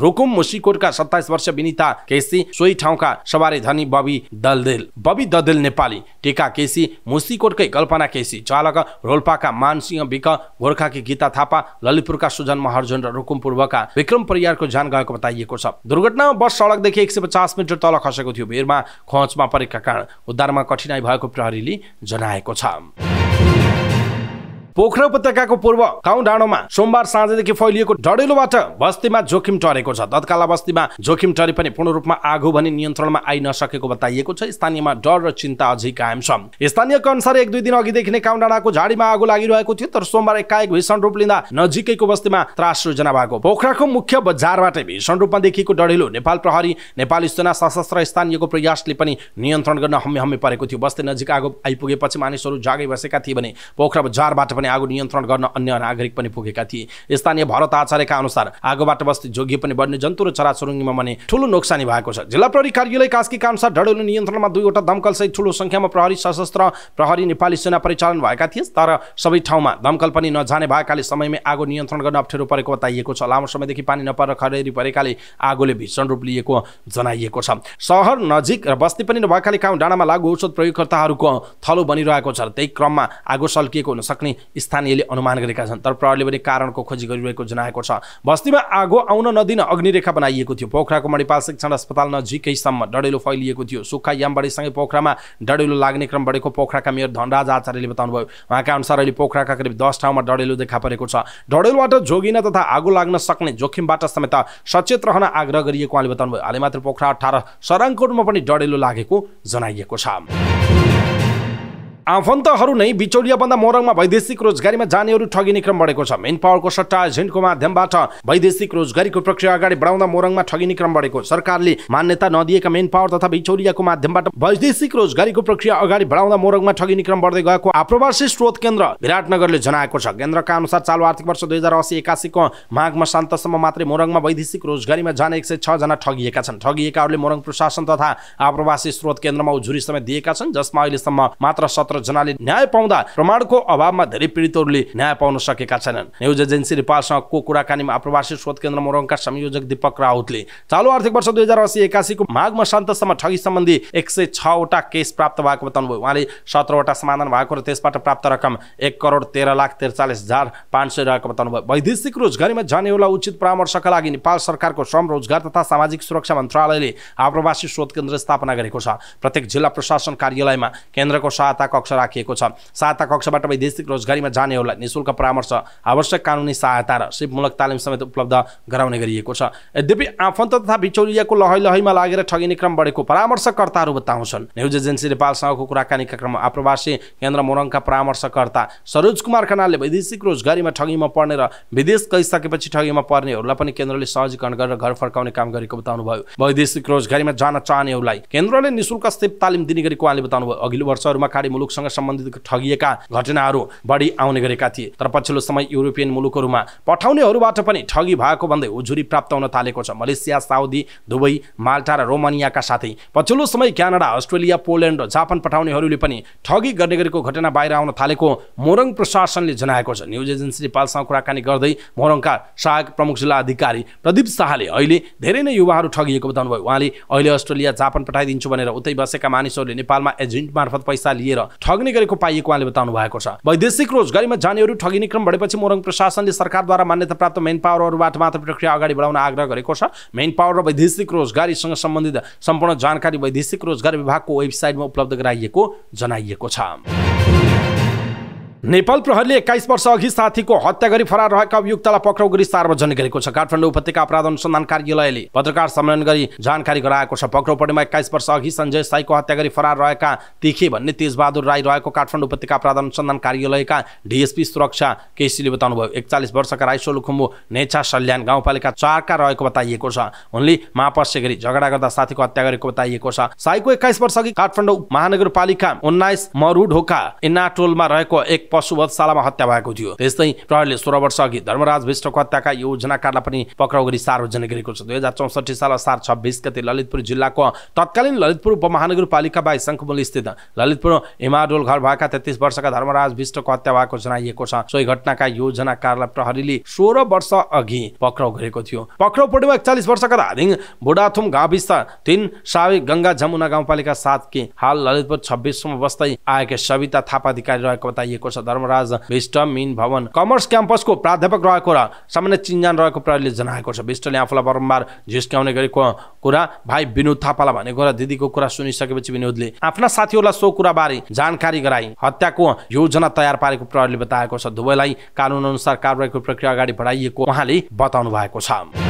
रुकुम मुसिकोटका सत्ताइस वर्ष विनिता केसी सोही ठाउँका सवारी धनी बबी दलदेल बबी दलदेल नेपाली टिका केसी मुसिकोटकै कल्पना केसी चालक रोल्पाका मानसिंह बिक गोर्खाकी गीता थापा ललितपुरका सुजन महर्जन र रुकुम पूर्वका विक्रम परियारको ज्यान गएको बताइएको छ दुर्घटनामा बस सडकदेखि एक सय पचास मिटर तल खसेको थियो भेरमा खोचमा परेका कारण उद्धारमा कठिनाई भएको प्रहरीले जनाएको छ पोखरा उपत्यकाको पूर्व गाउँ डाँडोमा सोमबार साँझदेखि फैलिएको डढेलोबाट बस्तीमा जोखिम टरेको छ तत्काल बस्तीमा जोखिम टरे पनि पूर्ण रूपमा आगो भने नियन्त्रणमा आइ नसकेको बताइएको छ स्थानीयमा डर र चिन्ता अझै कायम छ स्थानीयका अनुसार एक दुई दिन अघिदेखि नै काउँ झाडीमा आगो लागिरहेको थियो तर सोमबार एकाएक भीषण रूप लिँदा नजिकैको बस्तीमा त्रास सृजना भएको पोखराको मुख्य बजारबाटै भीषण रूपमा देखिएको डढेलो नेपाल प्रहरी नेपाली सेना सशस्त्र स्थानीयको प्रयासले पनि नियन्त्रण गर्न हम्मे हम्मे परेको थियो बस्ती नजिक आगो आइपुगेपछि मानिसहरू जागै बसेका थिए भने पोखरा बजारबाट पनि पर्ने आगो नियन्त्रण गर्न अन्य नागरिक पनि पुगेका थिए स्थानीय भरत आचार्यका अनुसार आगोबाट बस्ती जोगिए पनि जन्तु र चराचुरुङ्गीमा भने ठुलो नोक्सानी भएको छ जिल्ला प्रहरी कार्यालय कास्कीका अनुसार ढडेलो नियन्त्रणमा दुईवटा दमकल सहित ठुलो संख्यामा प्रहरी सशस्त्र प्रहरी नेपाली सेना परिचालन भएका थिए तर सबै ठाउँमा दमकल पनि नजाने भएकाले समयमै आगो नियन्त्रण गर्न अप्ठ्यारो परेको बताइएको छ लामो समयदेखि पानी नपरेर खडेरी परेकाले आगोले भीषण रूप लिएको जनाइएको छ सहर नजिक र बस्ती पनि नभएकाले काम डाँडामा लागु औषध प्रयोगकर्ताहरूको थलो बनिरहेको छ त्यही क्रममा आगो सल्किएको हुन सक्ने स्थानीयले अनुमान गरेका छन् तर प्रहरीले पनि कारणको खोजी गरिरहेको जनाएको छ बस्तीमा आगो आउन नदिन अग्निरेखा बनाइएको थियो पोखराको मणिपाल शिक्षण अस्पताल नजिकैसम्म डडेलो फैलिएको थियो सुक्खा बढेसँगै पोखरामा डडेलो लाग्ने क्रम बढेको पोखराका मेयर धनराज आचार्यले बताउनुभयो उहाँका अनुसार अहिले पोखराका करिब दस ठाउँमा डडेलो देखा परेको छ डडेलोबाट जोगिन तथा आगो लाग्न सक्ने जोखिमबाट समेत सचेत रहन आग्रह गरिएको उहाँले बताउनुभयो हालै मात्र पोखरा अठार सराङकोटमा पनि डडेलो लागेको जनाइएको छ आफन्तहरू नै बिचौलियाभन्दा मोरङमा वैदेशिक रोजगारीमा जानेहरू ठगिने क्रम बढेको छ मेन पावरको सट्टा एजेन्टको माध्यमबाट वैदेशिक रोजगारीको प्रक्रिया अगाडि बढाउँदा मोरङमा ठगिने क्रम बढेको सरकारले मान्यता नदिएका मेन पावर तथा बिचौलियाको माध्यमबाट वैदेशिक रोजगारीको प्रक्रिया अगाडि बढाउँदा मोरङमा ठगिने क्रम बढ्दै गएको आप्रवासी स्रोत केन्द्र विराटनगरले जनाएको छ केन्द्रका अनुसार चालु आर्थिक वर्ष दुई हजार असी एकासीको माघमा शान्तसम्म मात्रै मोरङमा वैदेशिक रोजगारीमा जाने एक सय छजना ठगिएका छन् ठगिएकाहरूले मोरङ प्रशासन तथा आप्रवासी स्रोत केन्द्रमा उजुरी समय दिएका छन् जसमा अहिलेसम्म मात्र सत्र जनाले न्याय पाउँदा प्रमाणको अभावमा धेरै पीडितहरूले न्याय पाउन सकेका छैनन् न्युज एजेन्सी नेपालसँगको कुराकानीमा आप्रवासी स्रोत केन्द्र मोरङका संयोजक दीपक राउतले चालु आर्थिक वर्ष दुई हजार असी एकासीको माघमा शान्तसम्म ठगी सम्बन्धी एक सय छवटा केस प्राप्त भएको बताउनुभयो उहाँले सत्रवटा समाधान भएको र त्यसबाट प्राप्त रकम एक करोड तेह्र लाख त्रिचालिस हजार पाँच सय रहेको बताउनुभयो वैदेशिक रोजगारीमा जानेहरूलाई उचित परामर्शका लागि नेपाल सरकारको श्रम रोजगार तथा सामाजिक सुरक्षा मन्त्रालयले आप्रवासी स्रोत केन्द्र स्थापना गरेको छ प्रत्येक जिल्ला प्रशासन कार्यालयमा केन्द्रको सहायता कक्ष कक्ष राखिएको छ सहायता कक्षबाट वैदेशिक रोजगारीमा जानेहरूलाई निशुल्क परामर्श आवश्यक कानुनी सहायता र सिपमूलक तालिम समेत उपलब्ध गराउने गरिएको छ यद्यपि आफन्त तथा बिचौलियाको लहै लहैमा लागेर ठगिने क्रम बढेको परामर्शकर्ताहरू बताउँछन् न्युज एजेन्सी नेपालसँगको कुराकानीका क्रममा आप्रवासी केन्द्र मोरङका परामर्शकर्ता सरोज कुमार खनालले वैदेशिक रोजगारीमा ठगीमा पर्ने र विदेश गइसकेपछि ठगीमा पर्नेहरूलाई पनि केन्द्रले सहजीकरण गरेर घर फर्काउने काम गरेको बताउनु भयो वैदेशिक रोजगारीमा जान चाहनेहरूलाई केन्द्रले निशुल्क सिप तालिम दिने गरेको उहाँले बताउनु भयो अघिल्लो वर्षहरूमा खाडी मुलुक मुलुकसँग सम्बन्धित ठगिएका घटनाहरू बढी आउने गरेका थिए तर पछिल्लो समय युरोपियन मुलुकहरूमा पठाउनेहरूबाट पनि ठगी भएको भन्दै उजुरी प्राप्त हुन थालेको छ मलेसिया साउदी दुबई माल्टा र रोमानियाका साथै पछिल्लो समय क्यानाडा अस्ट्रेलिया पोल्यान्ड र जापान पठाउनेहरूले पनि ठगी गर्ने गरेको घटना बाहिर आउन थालेको मोरङ प्रशासनले जनाएको छ न्युज एजेन्सी नेपालसँग कुराकानी गर्दै मोरङका सहायक प्रमुख जिल्ला अधिकारी प्रदीप शाहले अहिले धेरै नै युवाहरू ठगिएको बताउनुभयो उहाँले अहिले अस्ट्रेलिया जापान पठाइदिन्छु भनेर उतै बसेका मानिसहरूले नेपालमा एजेन्ट मार्फत पैसा लिएर ठग्ने गरेको पाइएको उहाँले बताउनु भएको छ वैदेशिक रोजगारीमा जानेहरू ठगिने क्रम बढेपछि मोरङ प्रशासनले सरकारद्वारा मान्यता प्राप्त मेन पावरहरूबाट मात्र प्रक्रिया अगाडि बढाउन आग्रह गरेको छ मेन पावर र वैदेशिक रोजगारीसँग सम्बन्धित सम्पूर्ण जानकारी वैदेशिक रोजगार विभागको वेबसाइटमा उपलब्ध गराइएको जनाइएको छ नेपाल प्रहरीले एक्काइस वर्ष अघि साथीको हत्या गरी फरार रहेका अभियुक्तलाई पक्राउ गरी सार्वजनिक गरेको छ काठमाडौँ उपत्यका अपराध अनुसन्धान कार्यालयले पत्रकार सम्मेलन गरी जानकारी गराएको छ पक्राउ पर्नेमा एक्काइस वर्ष अघि सञ्जय साईको हत्या गरी फरार रहेका तिखे भन्ने तेजबहादुर राई रहेको काठमाडौँ उपत्यका अपराध अनुसन्धान कार्यालयका डिएसपी सुरक्षा केसीले बताउनुभयो एकचालिस वर्षका राई सोलुखुम्बु नेचा सल्यान गाउँपालिका चारका रहेको बताइएको छ उनले मापस्य गरी झगडा गर्दा साथीको हत्या गरेको बताइएको छ साईको एक्काइस वर्ष अघि काठमाडौँ महानगरपालिका उन्नाइस मरुढोका इनाटोलमा रहेको एक पशुवधशालामा हत्या भएको थियो त्यस्तै प्रहरीले सोह्र वर्ष अघि धर्मराज विष्टको हत्याका योजनाकारलाई पनि पक्राउ गरी सार्वजनिक गरेको छ दुई हजार चौसठी साल सार छब्बिस गते ललितपुर जिल्लाको तत्कालीन ललितपुर उपमहानगरपालिका बाहेक शङ्खुमूल स्थित ललितपुर हिमाडोल घर भएका तेत्तिस वर्षका धर्मराज विष्टको हत्या भएको जनाइएको छ सोही घटनाका योजनाकारलाई प्रहरीले सोह्र वर्ष अघि पक्राउ गरेको थियो पक्राउ पर्नेमा एकचालिस वर्षका धादिङ बुढाथुम गाविस तिन साविक गङ्गा जमुना गाउँपालिका सात के हाल ललितपुर छब्बिससम्म बस्दै आएका सविता थापा अधिकारी रहेको बताइएको छ धर्मराज विष्ट मिन भवन कमर्स क्याम्पसको प्राध्यापक रहेको र सामान्य चिन्जान रहेको प्रहरीले जनाएको छ विष्टले आफूलाई बारम्बार झिस्क्याउने गरेको कुरा भाइ विनोद थापालाई भनेको र दिदीको कुरा सुनिसकेपछि विनोदले आफ्ना साथीहरूलाई सो कुराबारे जानकारी गराई हत्याको योजना तयार पारेको प्रहरीले बताएको छ दुवैलाई कानुन अनुसार कारवाहीको प्रक्रिया अगाडि बढाइएको उहाँले बताउनु भएको छ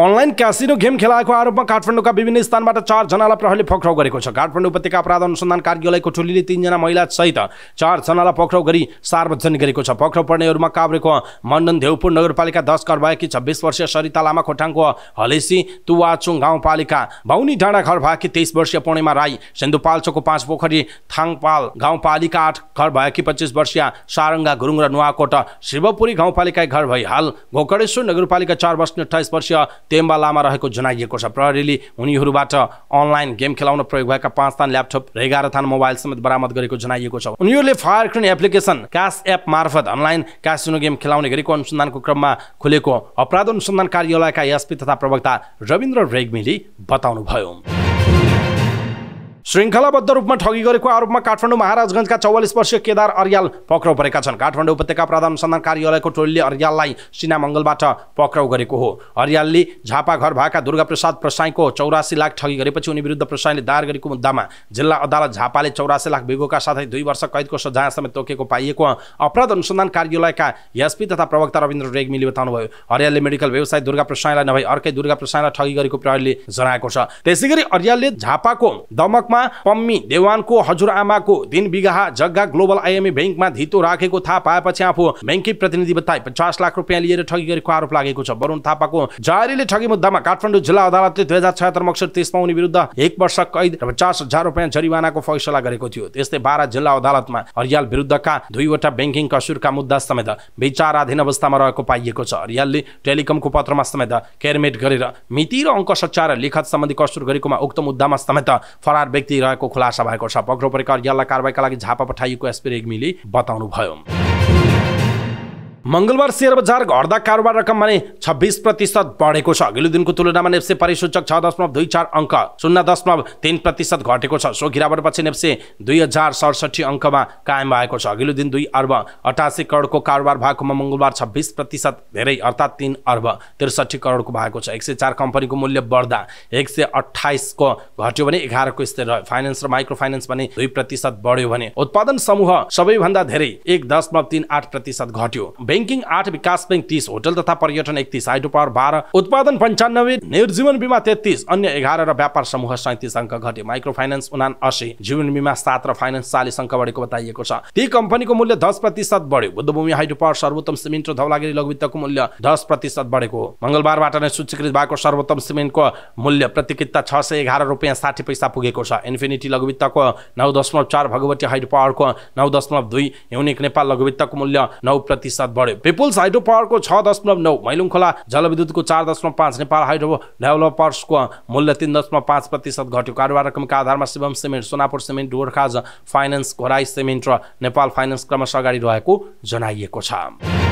अनलाइन क्यासिनो गेम खेलाएको आरोपमा काठमाडौँका विभिन्न स्थानबाट चारजनालाई प्रहरीले पक्राउ गरेको छ काठमाडौँ उपत्यका अपराध अनुसन्धान कार्यालयको टोलीले तिनजना महिला सहित चारजनालाई पक्राउ गरी सार्वजनिक गरेको छ पक्राउ पर्नेहरूमा काभ्रेको मण्डन देउपुर नगरपालिका दस घरभाएकी छब्बिस वर्षीय सरिता लामा खोटाङको हलेसी तुवाचुङ गाउँपालिका बाहुनी डाँडा घर भएकी तेइस वर्षीय पूर्णिमा राई सिन्धुपाल्चोको पाँच पोखरी थाङपाल गाउँपालिका आठ घर भएकी पच्चिस वर्षीय सारङ्गा गुरुङ र नुवाकोट शिवपुरी गाउँपालिका घर भई हाल गोकर्णेश्वर नगरपालिका चार वर्ष अठाइस वर्षीय तेम्बालामा रहेको जनाइएको छ प्रहरीले उनीहरूबाट अनलाइन गेम खेलाउन प्रयोग भएका पाँच थान ल्यापटप र एघार थान मोबाइल समेत बरामद गरेको जनाइएको छ उनीहरूले Fire Kirin application Cash App मार्फत अनलाइन क्यासिनो गेम खेलाउने गरेको अनुसन्धानको क्रममा खुलेको अपराध अनुसन्धान कार्यालयका एसपी तथा प्रवक्ता रविन्द्र रेग्मीले बताउनुभयो श्रृङ्खलाबद्ध रूपमा ठगी गरेको आरोपमा काठमाडौँ महाराजगञ्जका चौवालिस वर्षीय केदार अर्याल पक्राउ परेका छन् काठमाडौँ उपत्यका प्रधान सन्धान कार्यालयको टोलीले अर्याललाई सिनामङ्गलबाट पक्राउ गरेको हो अर्यालले झापा घर भएका दुर्गाप्रसाद प्रसाईको चौरासी लाख ठगी गरेपछि उनी विरुद्ध प्रसाईले दायर गरेको मुद्दामा जिल्ला अदालत झापाले चौरासी लाख बेगोका साथै दुई वर्ष कैदको सजाय समेत तोकेको पाइएको अपराध अनुसन्धान कार्यालयका एसपी तथा प्रवक्ता रविन्द्र रेग्मीले बताउनुभयो अर्यालले मेडिकल व्यवसाय दुर्गा प्रसाईलाई नभई अर्कै दुर्गा प्रसाईलाई ठगी गरेको प्रहरीले जनाएको छ त्यसै गरी अर्यालले झापाको दमक ब्याङ्कमा पम्मी देवानको हजुरआमाको दिन बिगाहा जग्गा ग्लोबल आइएमए ब्याङ्कमा धितो राखेको थाहा पाएपछि आफू ब्याङ्की प्रतिनिधि बताए पचास लाख रुपियाँ लिएर ठगी गरेको आरोप लागेको छ वरुण थापाको जारीले ठगी मुद्दामा काठमाडौँ जिल्ला अदालतले दुई हजार छयत्तर मक्सर तेइसमा उनी विरुद्ध एक वर्ष कैद र पचास हजार रुपियाँ जरिवानाको फैसला गरेको थियो त्यस्तै बाह्र जिल्ला अदालतमा हरियाल विरुद्धका दुईवटा ब्याङ्किङ कसुरका मुद्दा समेत विचाराधीन अवस्थामा रहेको पाइएको छ हरियालले टेलिकमको पत्रमा समेत क्यारमेट गरेर मिति र अङ्क र लेखत सम्बन्धी कसुर गरेकोमा उक्त मुद्दामा समेत फरार व्यक्ति रहेको खुलासा भएको छ पक्रो परेका अर्याललाई कारवाहीका लागि झापा पठाइएको एसपी रेग्मीले भयो मङ्गलबार सेयर बजार घट्दा कारोबार रकम भने छब्बिस प्रतिशत बढेको छ अघिल्लो दिनको तुलनामा नेप्से परिसूचक छ दशमलव दुई चार अङ्क शून्य दशमलव तिन प्रतिशत घटेको छ सो गिरावटपछि नेप्से दुई हजार सडसठी अङ्कमा कायम भएको छ अघिल्लो दिन दुई अर्ब अठासी करोडको कारोबार भएकोमा मङ्गलबार छब्बिस प्रतिशत धेरै अर्थात् तिन अर्ब त्रिसठी करोडको भएको छ एक सय चार कम्पनीको मूल्य बढ्दा एक सय अठाइसको घट्यो भने एघारको स्थिर रह्यो फाइनेन्स र माइक्रो फाइनेन्स भने दुई प्रतिशत बढ्यो भने उत्पादन समूह सबैभन्दा धेरै एक दशमलव तिन आठ प्रतिशत घट्यो ब्याङ्किङ आठ विकास ब्याङ्क तिस होटल तथा पर्यटन एकतिस हाइड्रो पावर बाह्र उत्पादन पन्चानब्बे निर्जीवन बिमा तेत्तिस अन्य एघार र व्यापार समूह सैतिस अङ्क घटे माइक्रो फाइनेन्स उनान असी जीवन बिमा सात र फाइनेन्स चालिस अङ्क बढेको बताइएको छ ती कम्पनीको मूल्य दस प्रतिशत बढ्यो Buddhabhumi hydro power Sarbottam cement र धौलागिरी लघुवित्तको मूल्य दस प्रतिशत बढेको मङ्गलबारबाट नै सूचीकृत भएको सर्वोत्तम सिमेन्टको मूल्य प्रतिकिता छ सय एघार रुपियाँ साठी पैसा पुगेको छ इन्फिनिटी लघुवित्तको नौ दशमलव चार भगवती हाइड्रो पावरको नौ दशमलव दुई युनिक नेपाल लघुवित्तको मूल्य नौ प्रतिशत बढ्यो बढ्यो पिपुल्स हाइड्रो पावरको छ दशमलव नौ मैलुङ खोला जलविद्युतको चार दशमलव पाँच नेपाल हाइड्रो डेभलपर्सको मूल्य तिन दशमलव पाँच प्रतिशत घट्यो कारोबार रकमका आधारमा शिवम सिमेन्ट सोनापुर सिमेन्ट डोरखाज फाइनेन्स घोराई सिमेन्ट र नेपाल फाइनेन्स क्रमशः अगाडि रहेको जनाइएको छ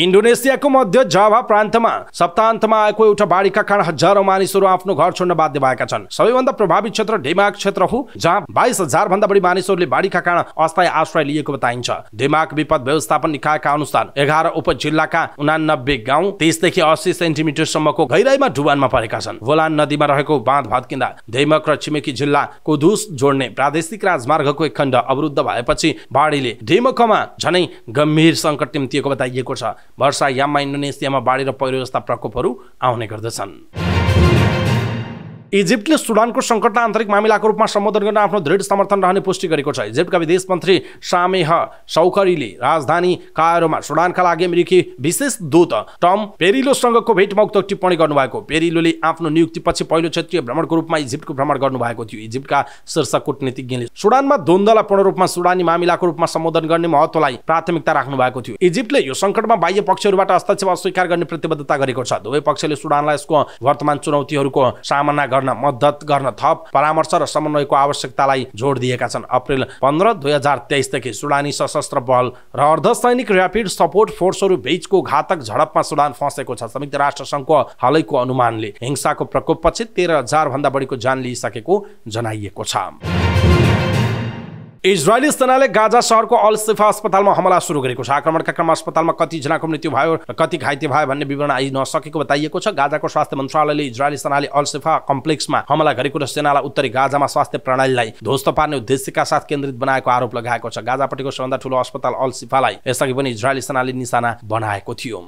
इन्डोनेसियाको मध्य जावा प्रान्तमा सप्तान्तमा आएको एउटा बाढीका कारण हजारौँ मानिसहरू आफ्नो घर छोड्न बाध्य भएका छन् सबैभन्दा प्रभावित क्षेत्र डेमाग क्षेत्र हो जहाँ बाइस हजार भन्दा बढी मानिसहरूले बाढीका कारण अस्थायी आश्रय लिएको बताइन्छ डेमाग विपद व्यवस्थापन निकायका अनुसार एघार उप जिल्लाका उनानब्बे गाउँ तिसदेखि अस्सी सेन्टिमिटरसम्मको गहिराईमा डुबानमा परेका छन् भोलान नदीमा रहेको बाँध भत्किँदा धेमक र छिमेकी जिल्ला कोधुस जोड्ने प्रादेशिक राजमार्गको एक खण्ड अवरुद्ध भएपछि बाढीले डेमकमा झनै गम्भीर सङ्कट निम्तिएको बताइएको छ याममा इन्डोनेसियामा बाढी र पहिरो जस्ता प्रकोपहरू आउने गर्दछन् इजिप्टले सुडानको सङ्कटलाई आन्तरिक मामिलाको रूपमा सम्बोधन गर्न आफ्नो दृढ समर्थन रहने पुष्टि गरेको छ इजिप्टका विदेश मन्त्री सामेह सौकरीले राजधानी कायरोमा सुडानका लागि अमेरिकी विशेष दूत टम पेरिलोसँगको भेटमा उक्त टिप्पणी गर्नुभएको पेरिलोले आफ्नो नियुक्तिपछि पहिलो क्षेत्रीय भ्रमणको रूपमा इजिप्टको भ्रमण गर्नुभएको थियो इजिप्टका शीर्ष कुटनीतिज्ञले सुडानमा द्वन्द्वलाई पूर्ण रूपमा सुडानी मामिलाको रूपमा सम्बोधन गर्ने महत्त्वलाई प्राथमिकता राख्नु भएको थियो इजिप्टले यो सङ्कटमा बाह्य पक्षहरूबाट हस्तक्षेप अस्वीकार गर्ने प्रतिबद्धता गरेको छ दुवै पक्षले सुडानलाई यसको वर्तमान चुनौतीहरूको सामना गर्न मद्दत गर्न थप परामर्श र समन्वयको आवश्यकतालाई जोड दिएका छन् अप्रेल पन्ध्र दुई हजार तेइसदेखि सुडानी सशस्त्र बल र अर्ध सैनिक ऱ्यापिड सपोर्ट फोर्सहरू बीचको घातक झडपमा सुडान फँसेको छ संयुक्त राष्ट्र संघको हालैको अनुमानले हिंसाको प्रकोपपछि तेह्र हजार भन्दा बढीको जान लिइसकेको जनाइएको छ इजरायली सेनाले गाजा सहरको अल सिफा अस्पतालमा हमला सुरु गरेको छ आक्रमणका क्रममा अस्पतालमा कतिजनाको मृत्यु भयो र कति घाइते भयो भन्ने विवरण आइ नसकेको बताइएको छ गाजाको स्वास्थ्य मन्त्रालयले इजरायली सेनाले अल सिफा कम्प्लेक्समा हमला गरेको र सेनालाई उत्तरी गाजामा स्वास्थ्य प्रणालीलाई ध्वस्त पार्ने उद्देश्यका साथ केन्द्रित बनाएको आरोप लगाएको छ गाजापट्टिको सबभन्दा ठुलो अस्पताल अल सिफालाई यसअघि पनि इजरायली सेनाले निशाना बनाएको थियो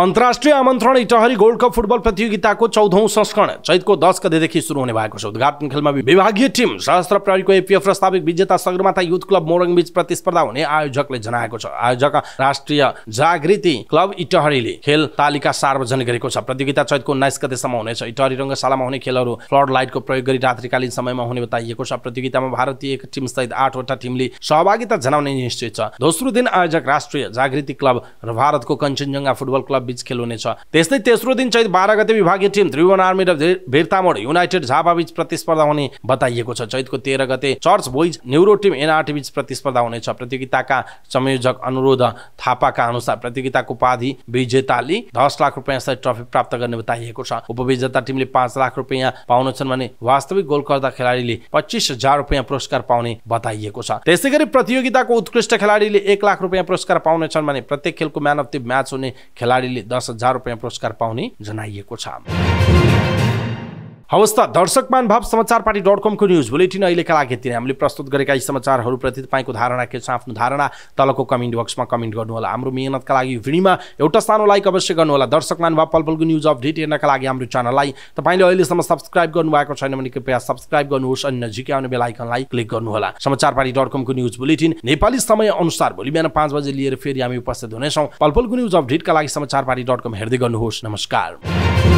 अन्तर्राष्ट्रिय आमन्त्रण इटहरी गोल्ड कप फुटबल प्रतियोगिताको चौधौँ संस्करण चैतको दस गतेदेखि सुरु हुने भएको छ उद्घाटन खेलमा विभागीय टिम सहस्त्र प्रहरीको एपिएफ प्रस्तावित विजेता सगरमाथा युथ क्लब मोरङ बीच प्रतिस्पर्धा हुने आयोजकले जनाएको छ आयोजक राष्ट्रिय जागृति क्लब इटहरीले खेल तालिका सार्वजनिक गरेको छ प्रतियोगिता चैतको उन्नाइस गतेसम्म हुनेछ इटहरी रङ्गशालामा हुने खेलहरू फ्लड लाइटको प्रयोग गरी रात्रिकालीन समयमा हुने बताइएको छ प्रतियोगितामा भारतीय एक टिम सहित आठवटा टिमले सहभागिता जनाउने निश्चित छ दोस्रो दिन आयोजक राष्ट्रिय जागृति क्लब र भारतको कञ्चनजङ्घा फुटबल क्लब बीच हुनेछ त्यस्तै तेस्रो दिन चैत बाह्र गते विभागीय टिम त्रिभुवन आर्मी र भिरतामोड युनाइटेड झापा बीच प्रतिस्पर्धा हुने बताइएको छ चैतको तेह्र गते church boys neuro team NRT बीच प्रतिस्पर्धा हुनेछ प्रतियोगिताका संयोजक अनुरोध थापाका अनुसार प्रतियोगिताको उपाधि विजेताले दस लाख रुपियाँ सहित ट्रफी प्राप्त गर्ने बताइएको छ उपविजेता टिमले पाँच लाख रुपियाँ पाउनेछन् भने वास्तविक गोल खेलाडीले पच्चिस हजार रुपियाँ पुरस्कार पाउने बताइएको छ त्यसै गरी प्रतियोगिताको उत्कृष्ट खेलाडीले एक लाख रुपियाँ पुरस्कार पाउनेछन् भने प्रत्येक खेलको म्यान अफ द म्याच हुने खेलाडीले दस हजार रुपियाँ पुरस्कार पाउने जनाइएको छ हवस् त दर्शक भाव समाचार पार्टी डट कमको न्युज बुलेटिन अहिलेका लागि यति नै हामीले प्रस्तुत गरेका यी समाचारहरूप्रति तपाईँको धारणा के छ आफ्नो धारणा तलको कमेन्ट बक्समा कमेन्ट गर्नुहोला हाम्रो मेहनतका लागि भिडीमा एउटा सानो लाइक अवश्य गर्नुहोला दर्शक मानभाव पलपलको न्युज अपडेट हेर्नका लागि हाम्रो च्यानललाई तपाईँले अहिलेसम्म सब्सक्राइब गर्नुभएको छैन भने कृपया सब्सक्राइब गर्नुहोस् अनि नजिकै आउने बेलायकनलाई क्लिक गर्नुहोला समाचार पार्टी डट कमको न्युज बुलेटिन नेपाली समय अनुसार भोलि बिहान पाँच बजे लिएर फेरि हामी उपस्थित हुनेछौँ पलपलको न्युज अपडेटका लागि समाचार पार्टी डट कम हेर्दै गर्नुहोस् नमस्कार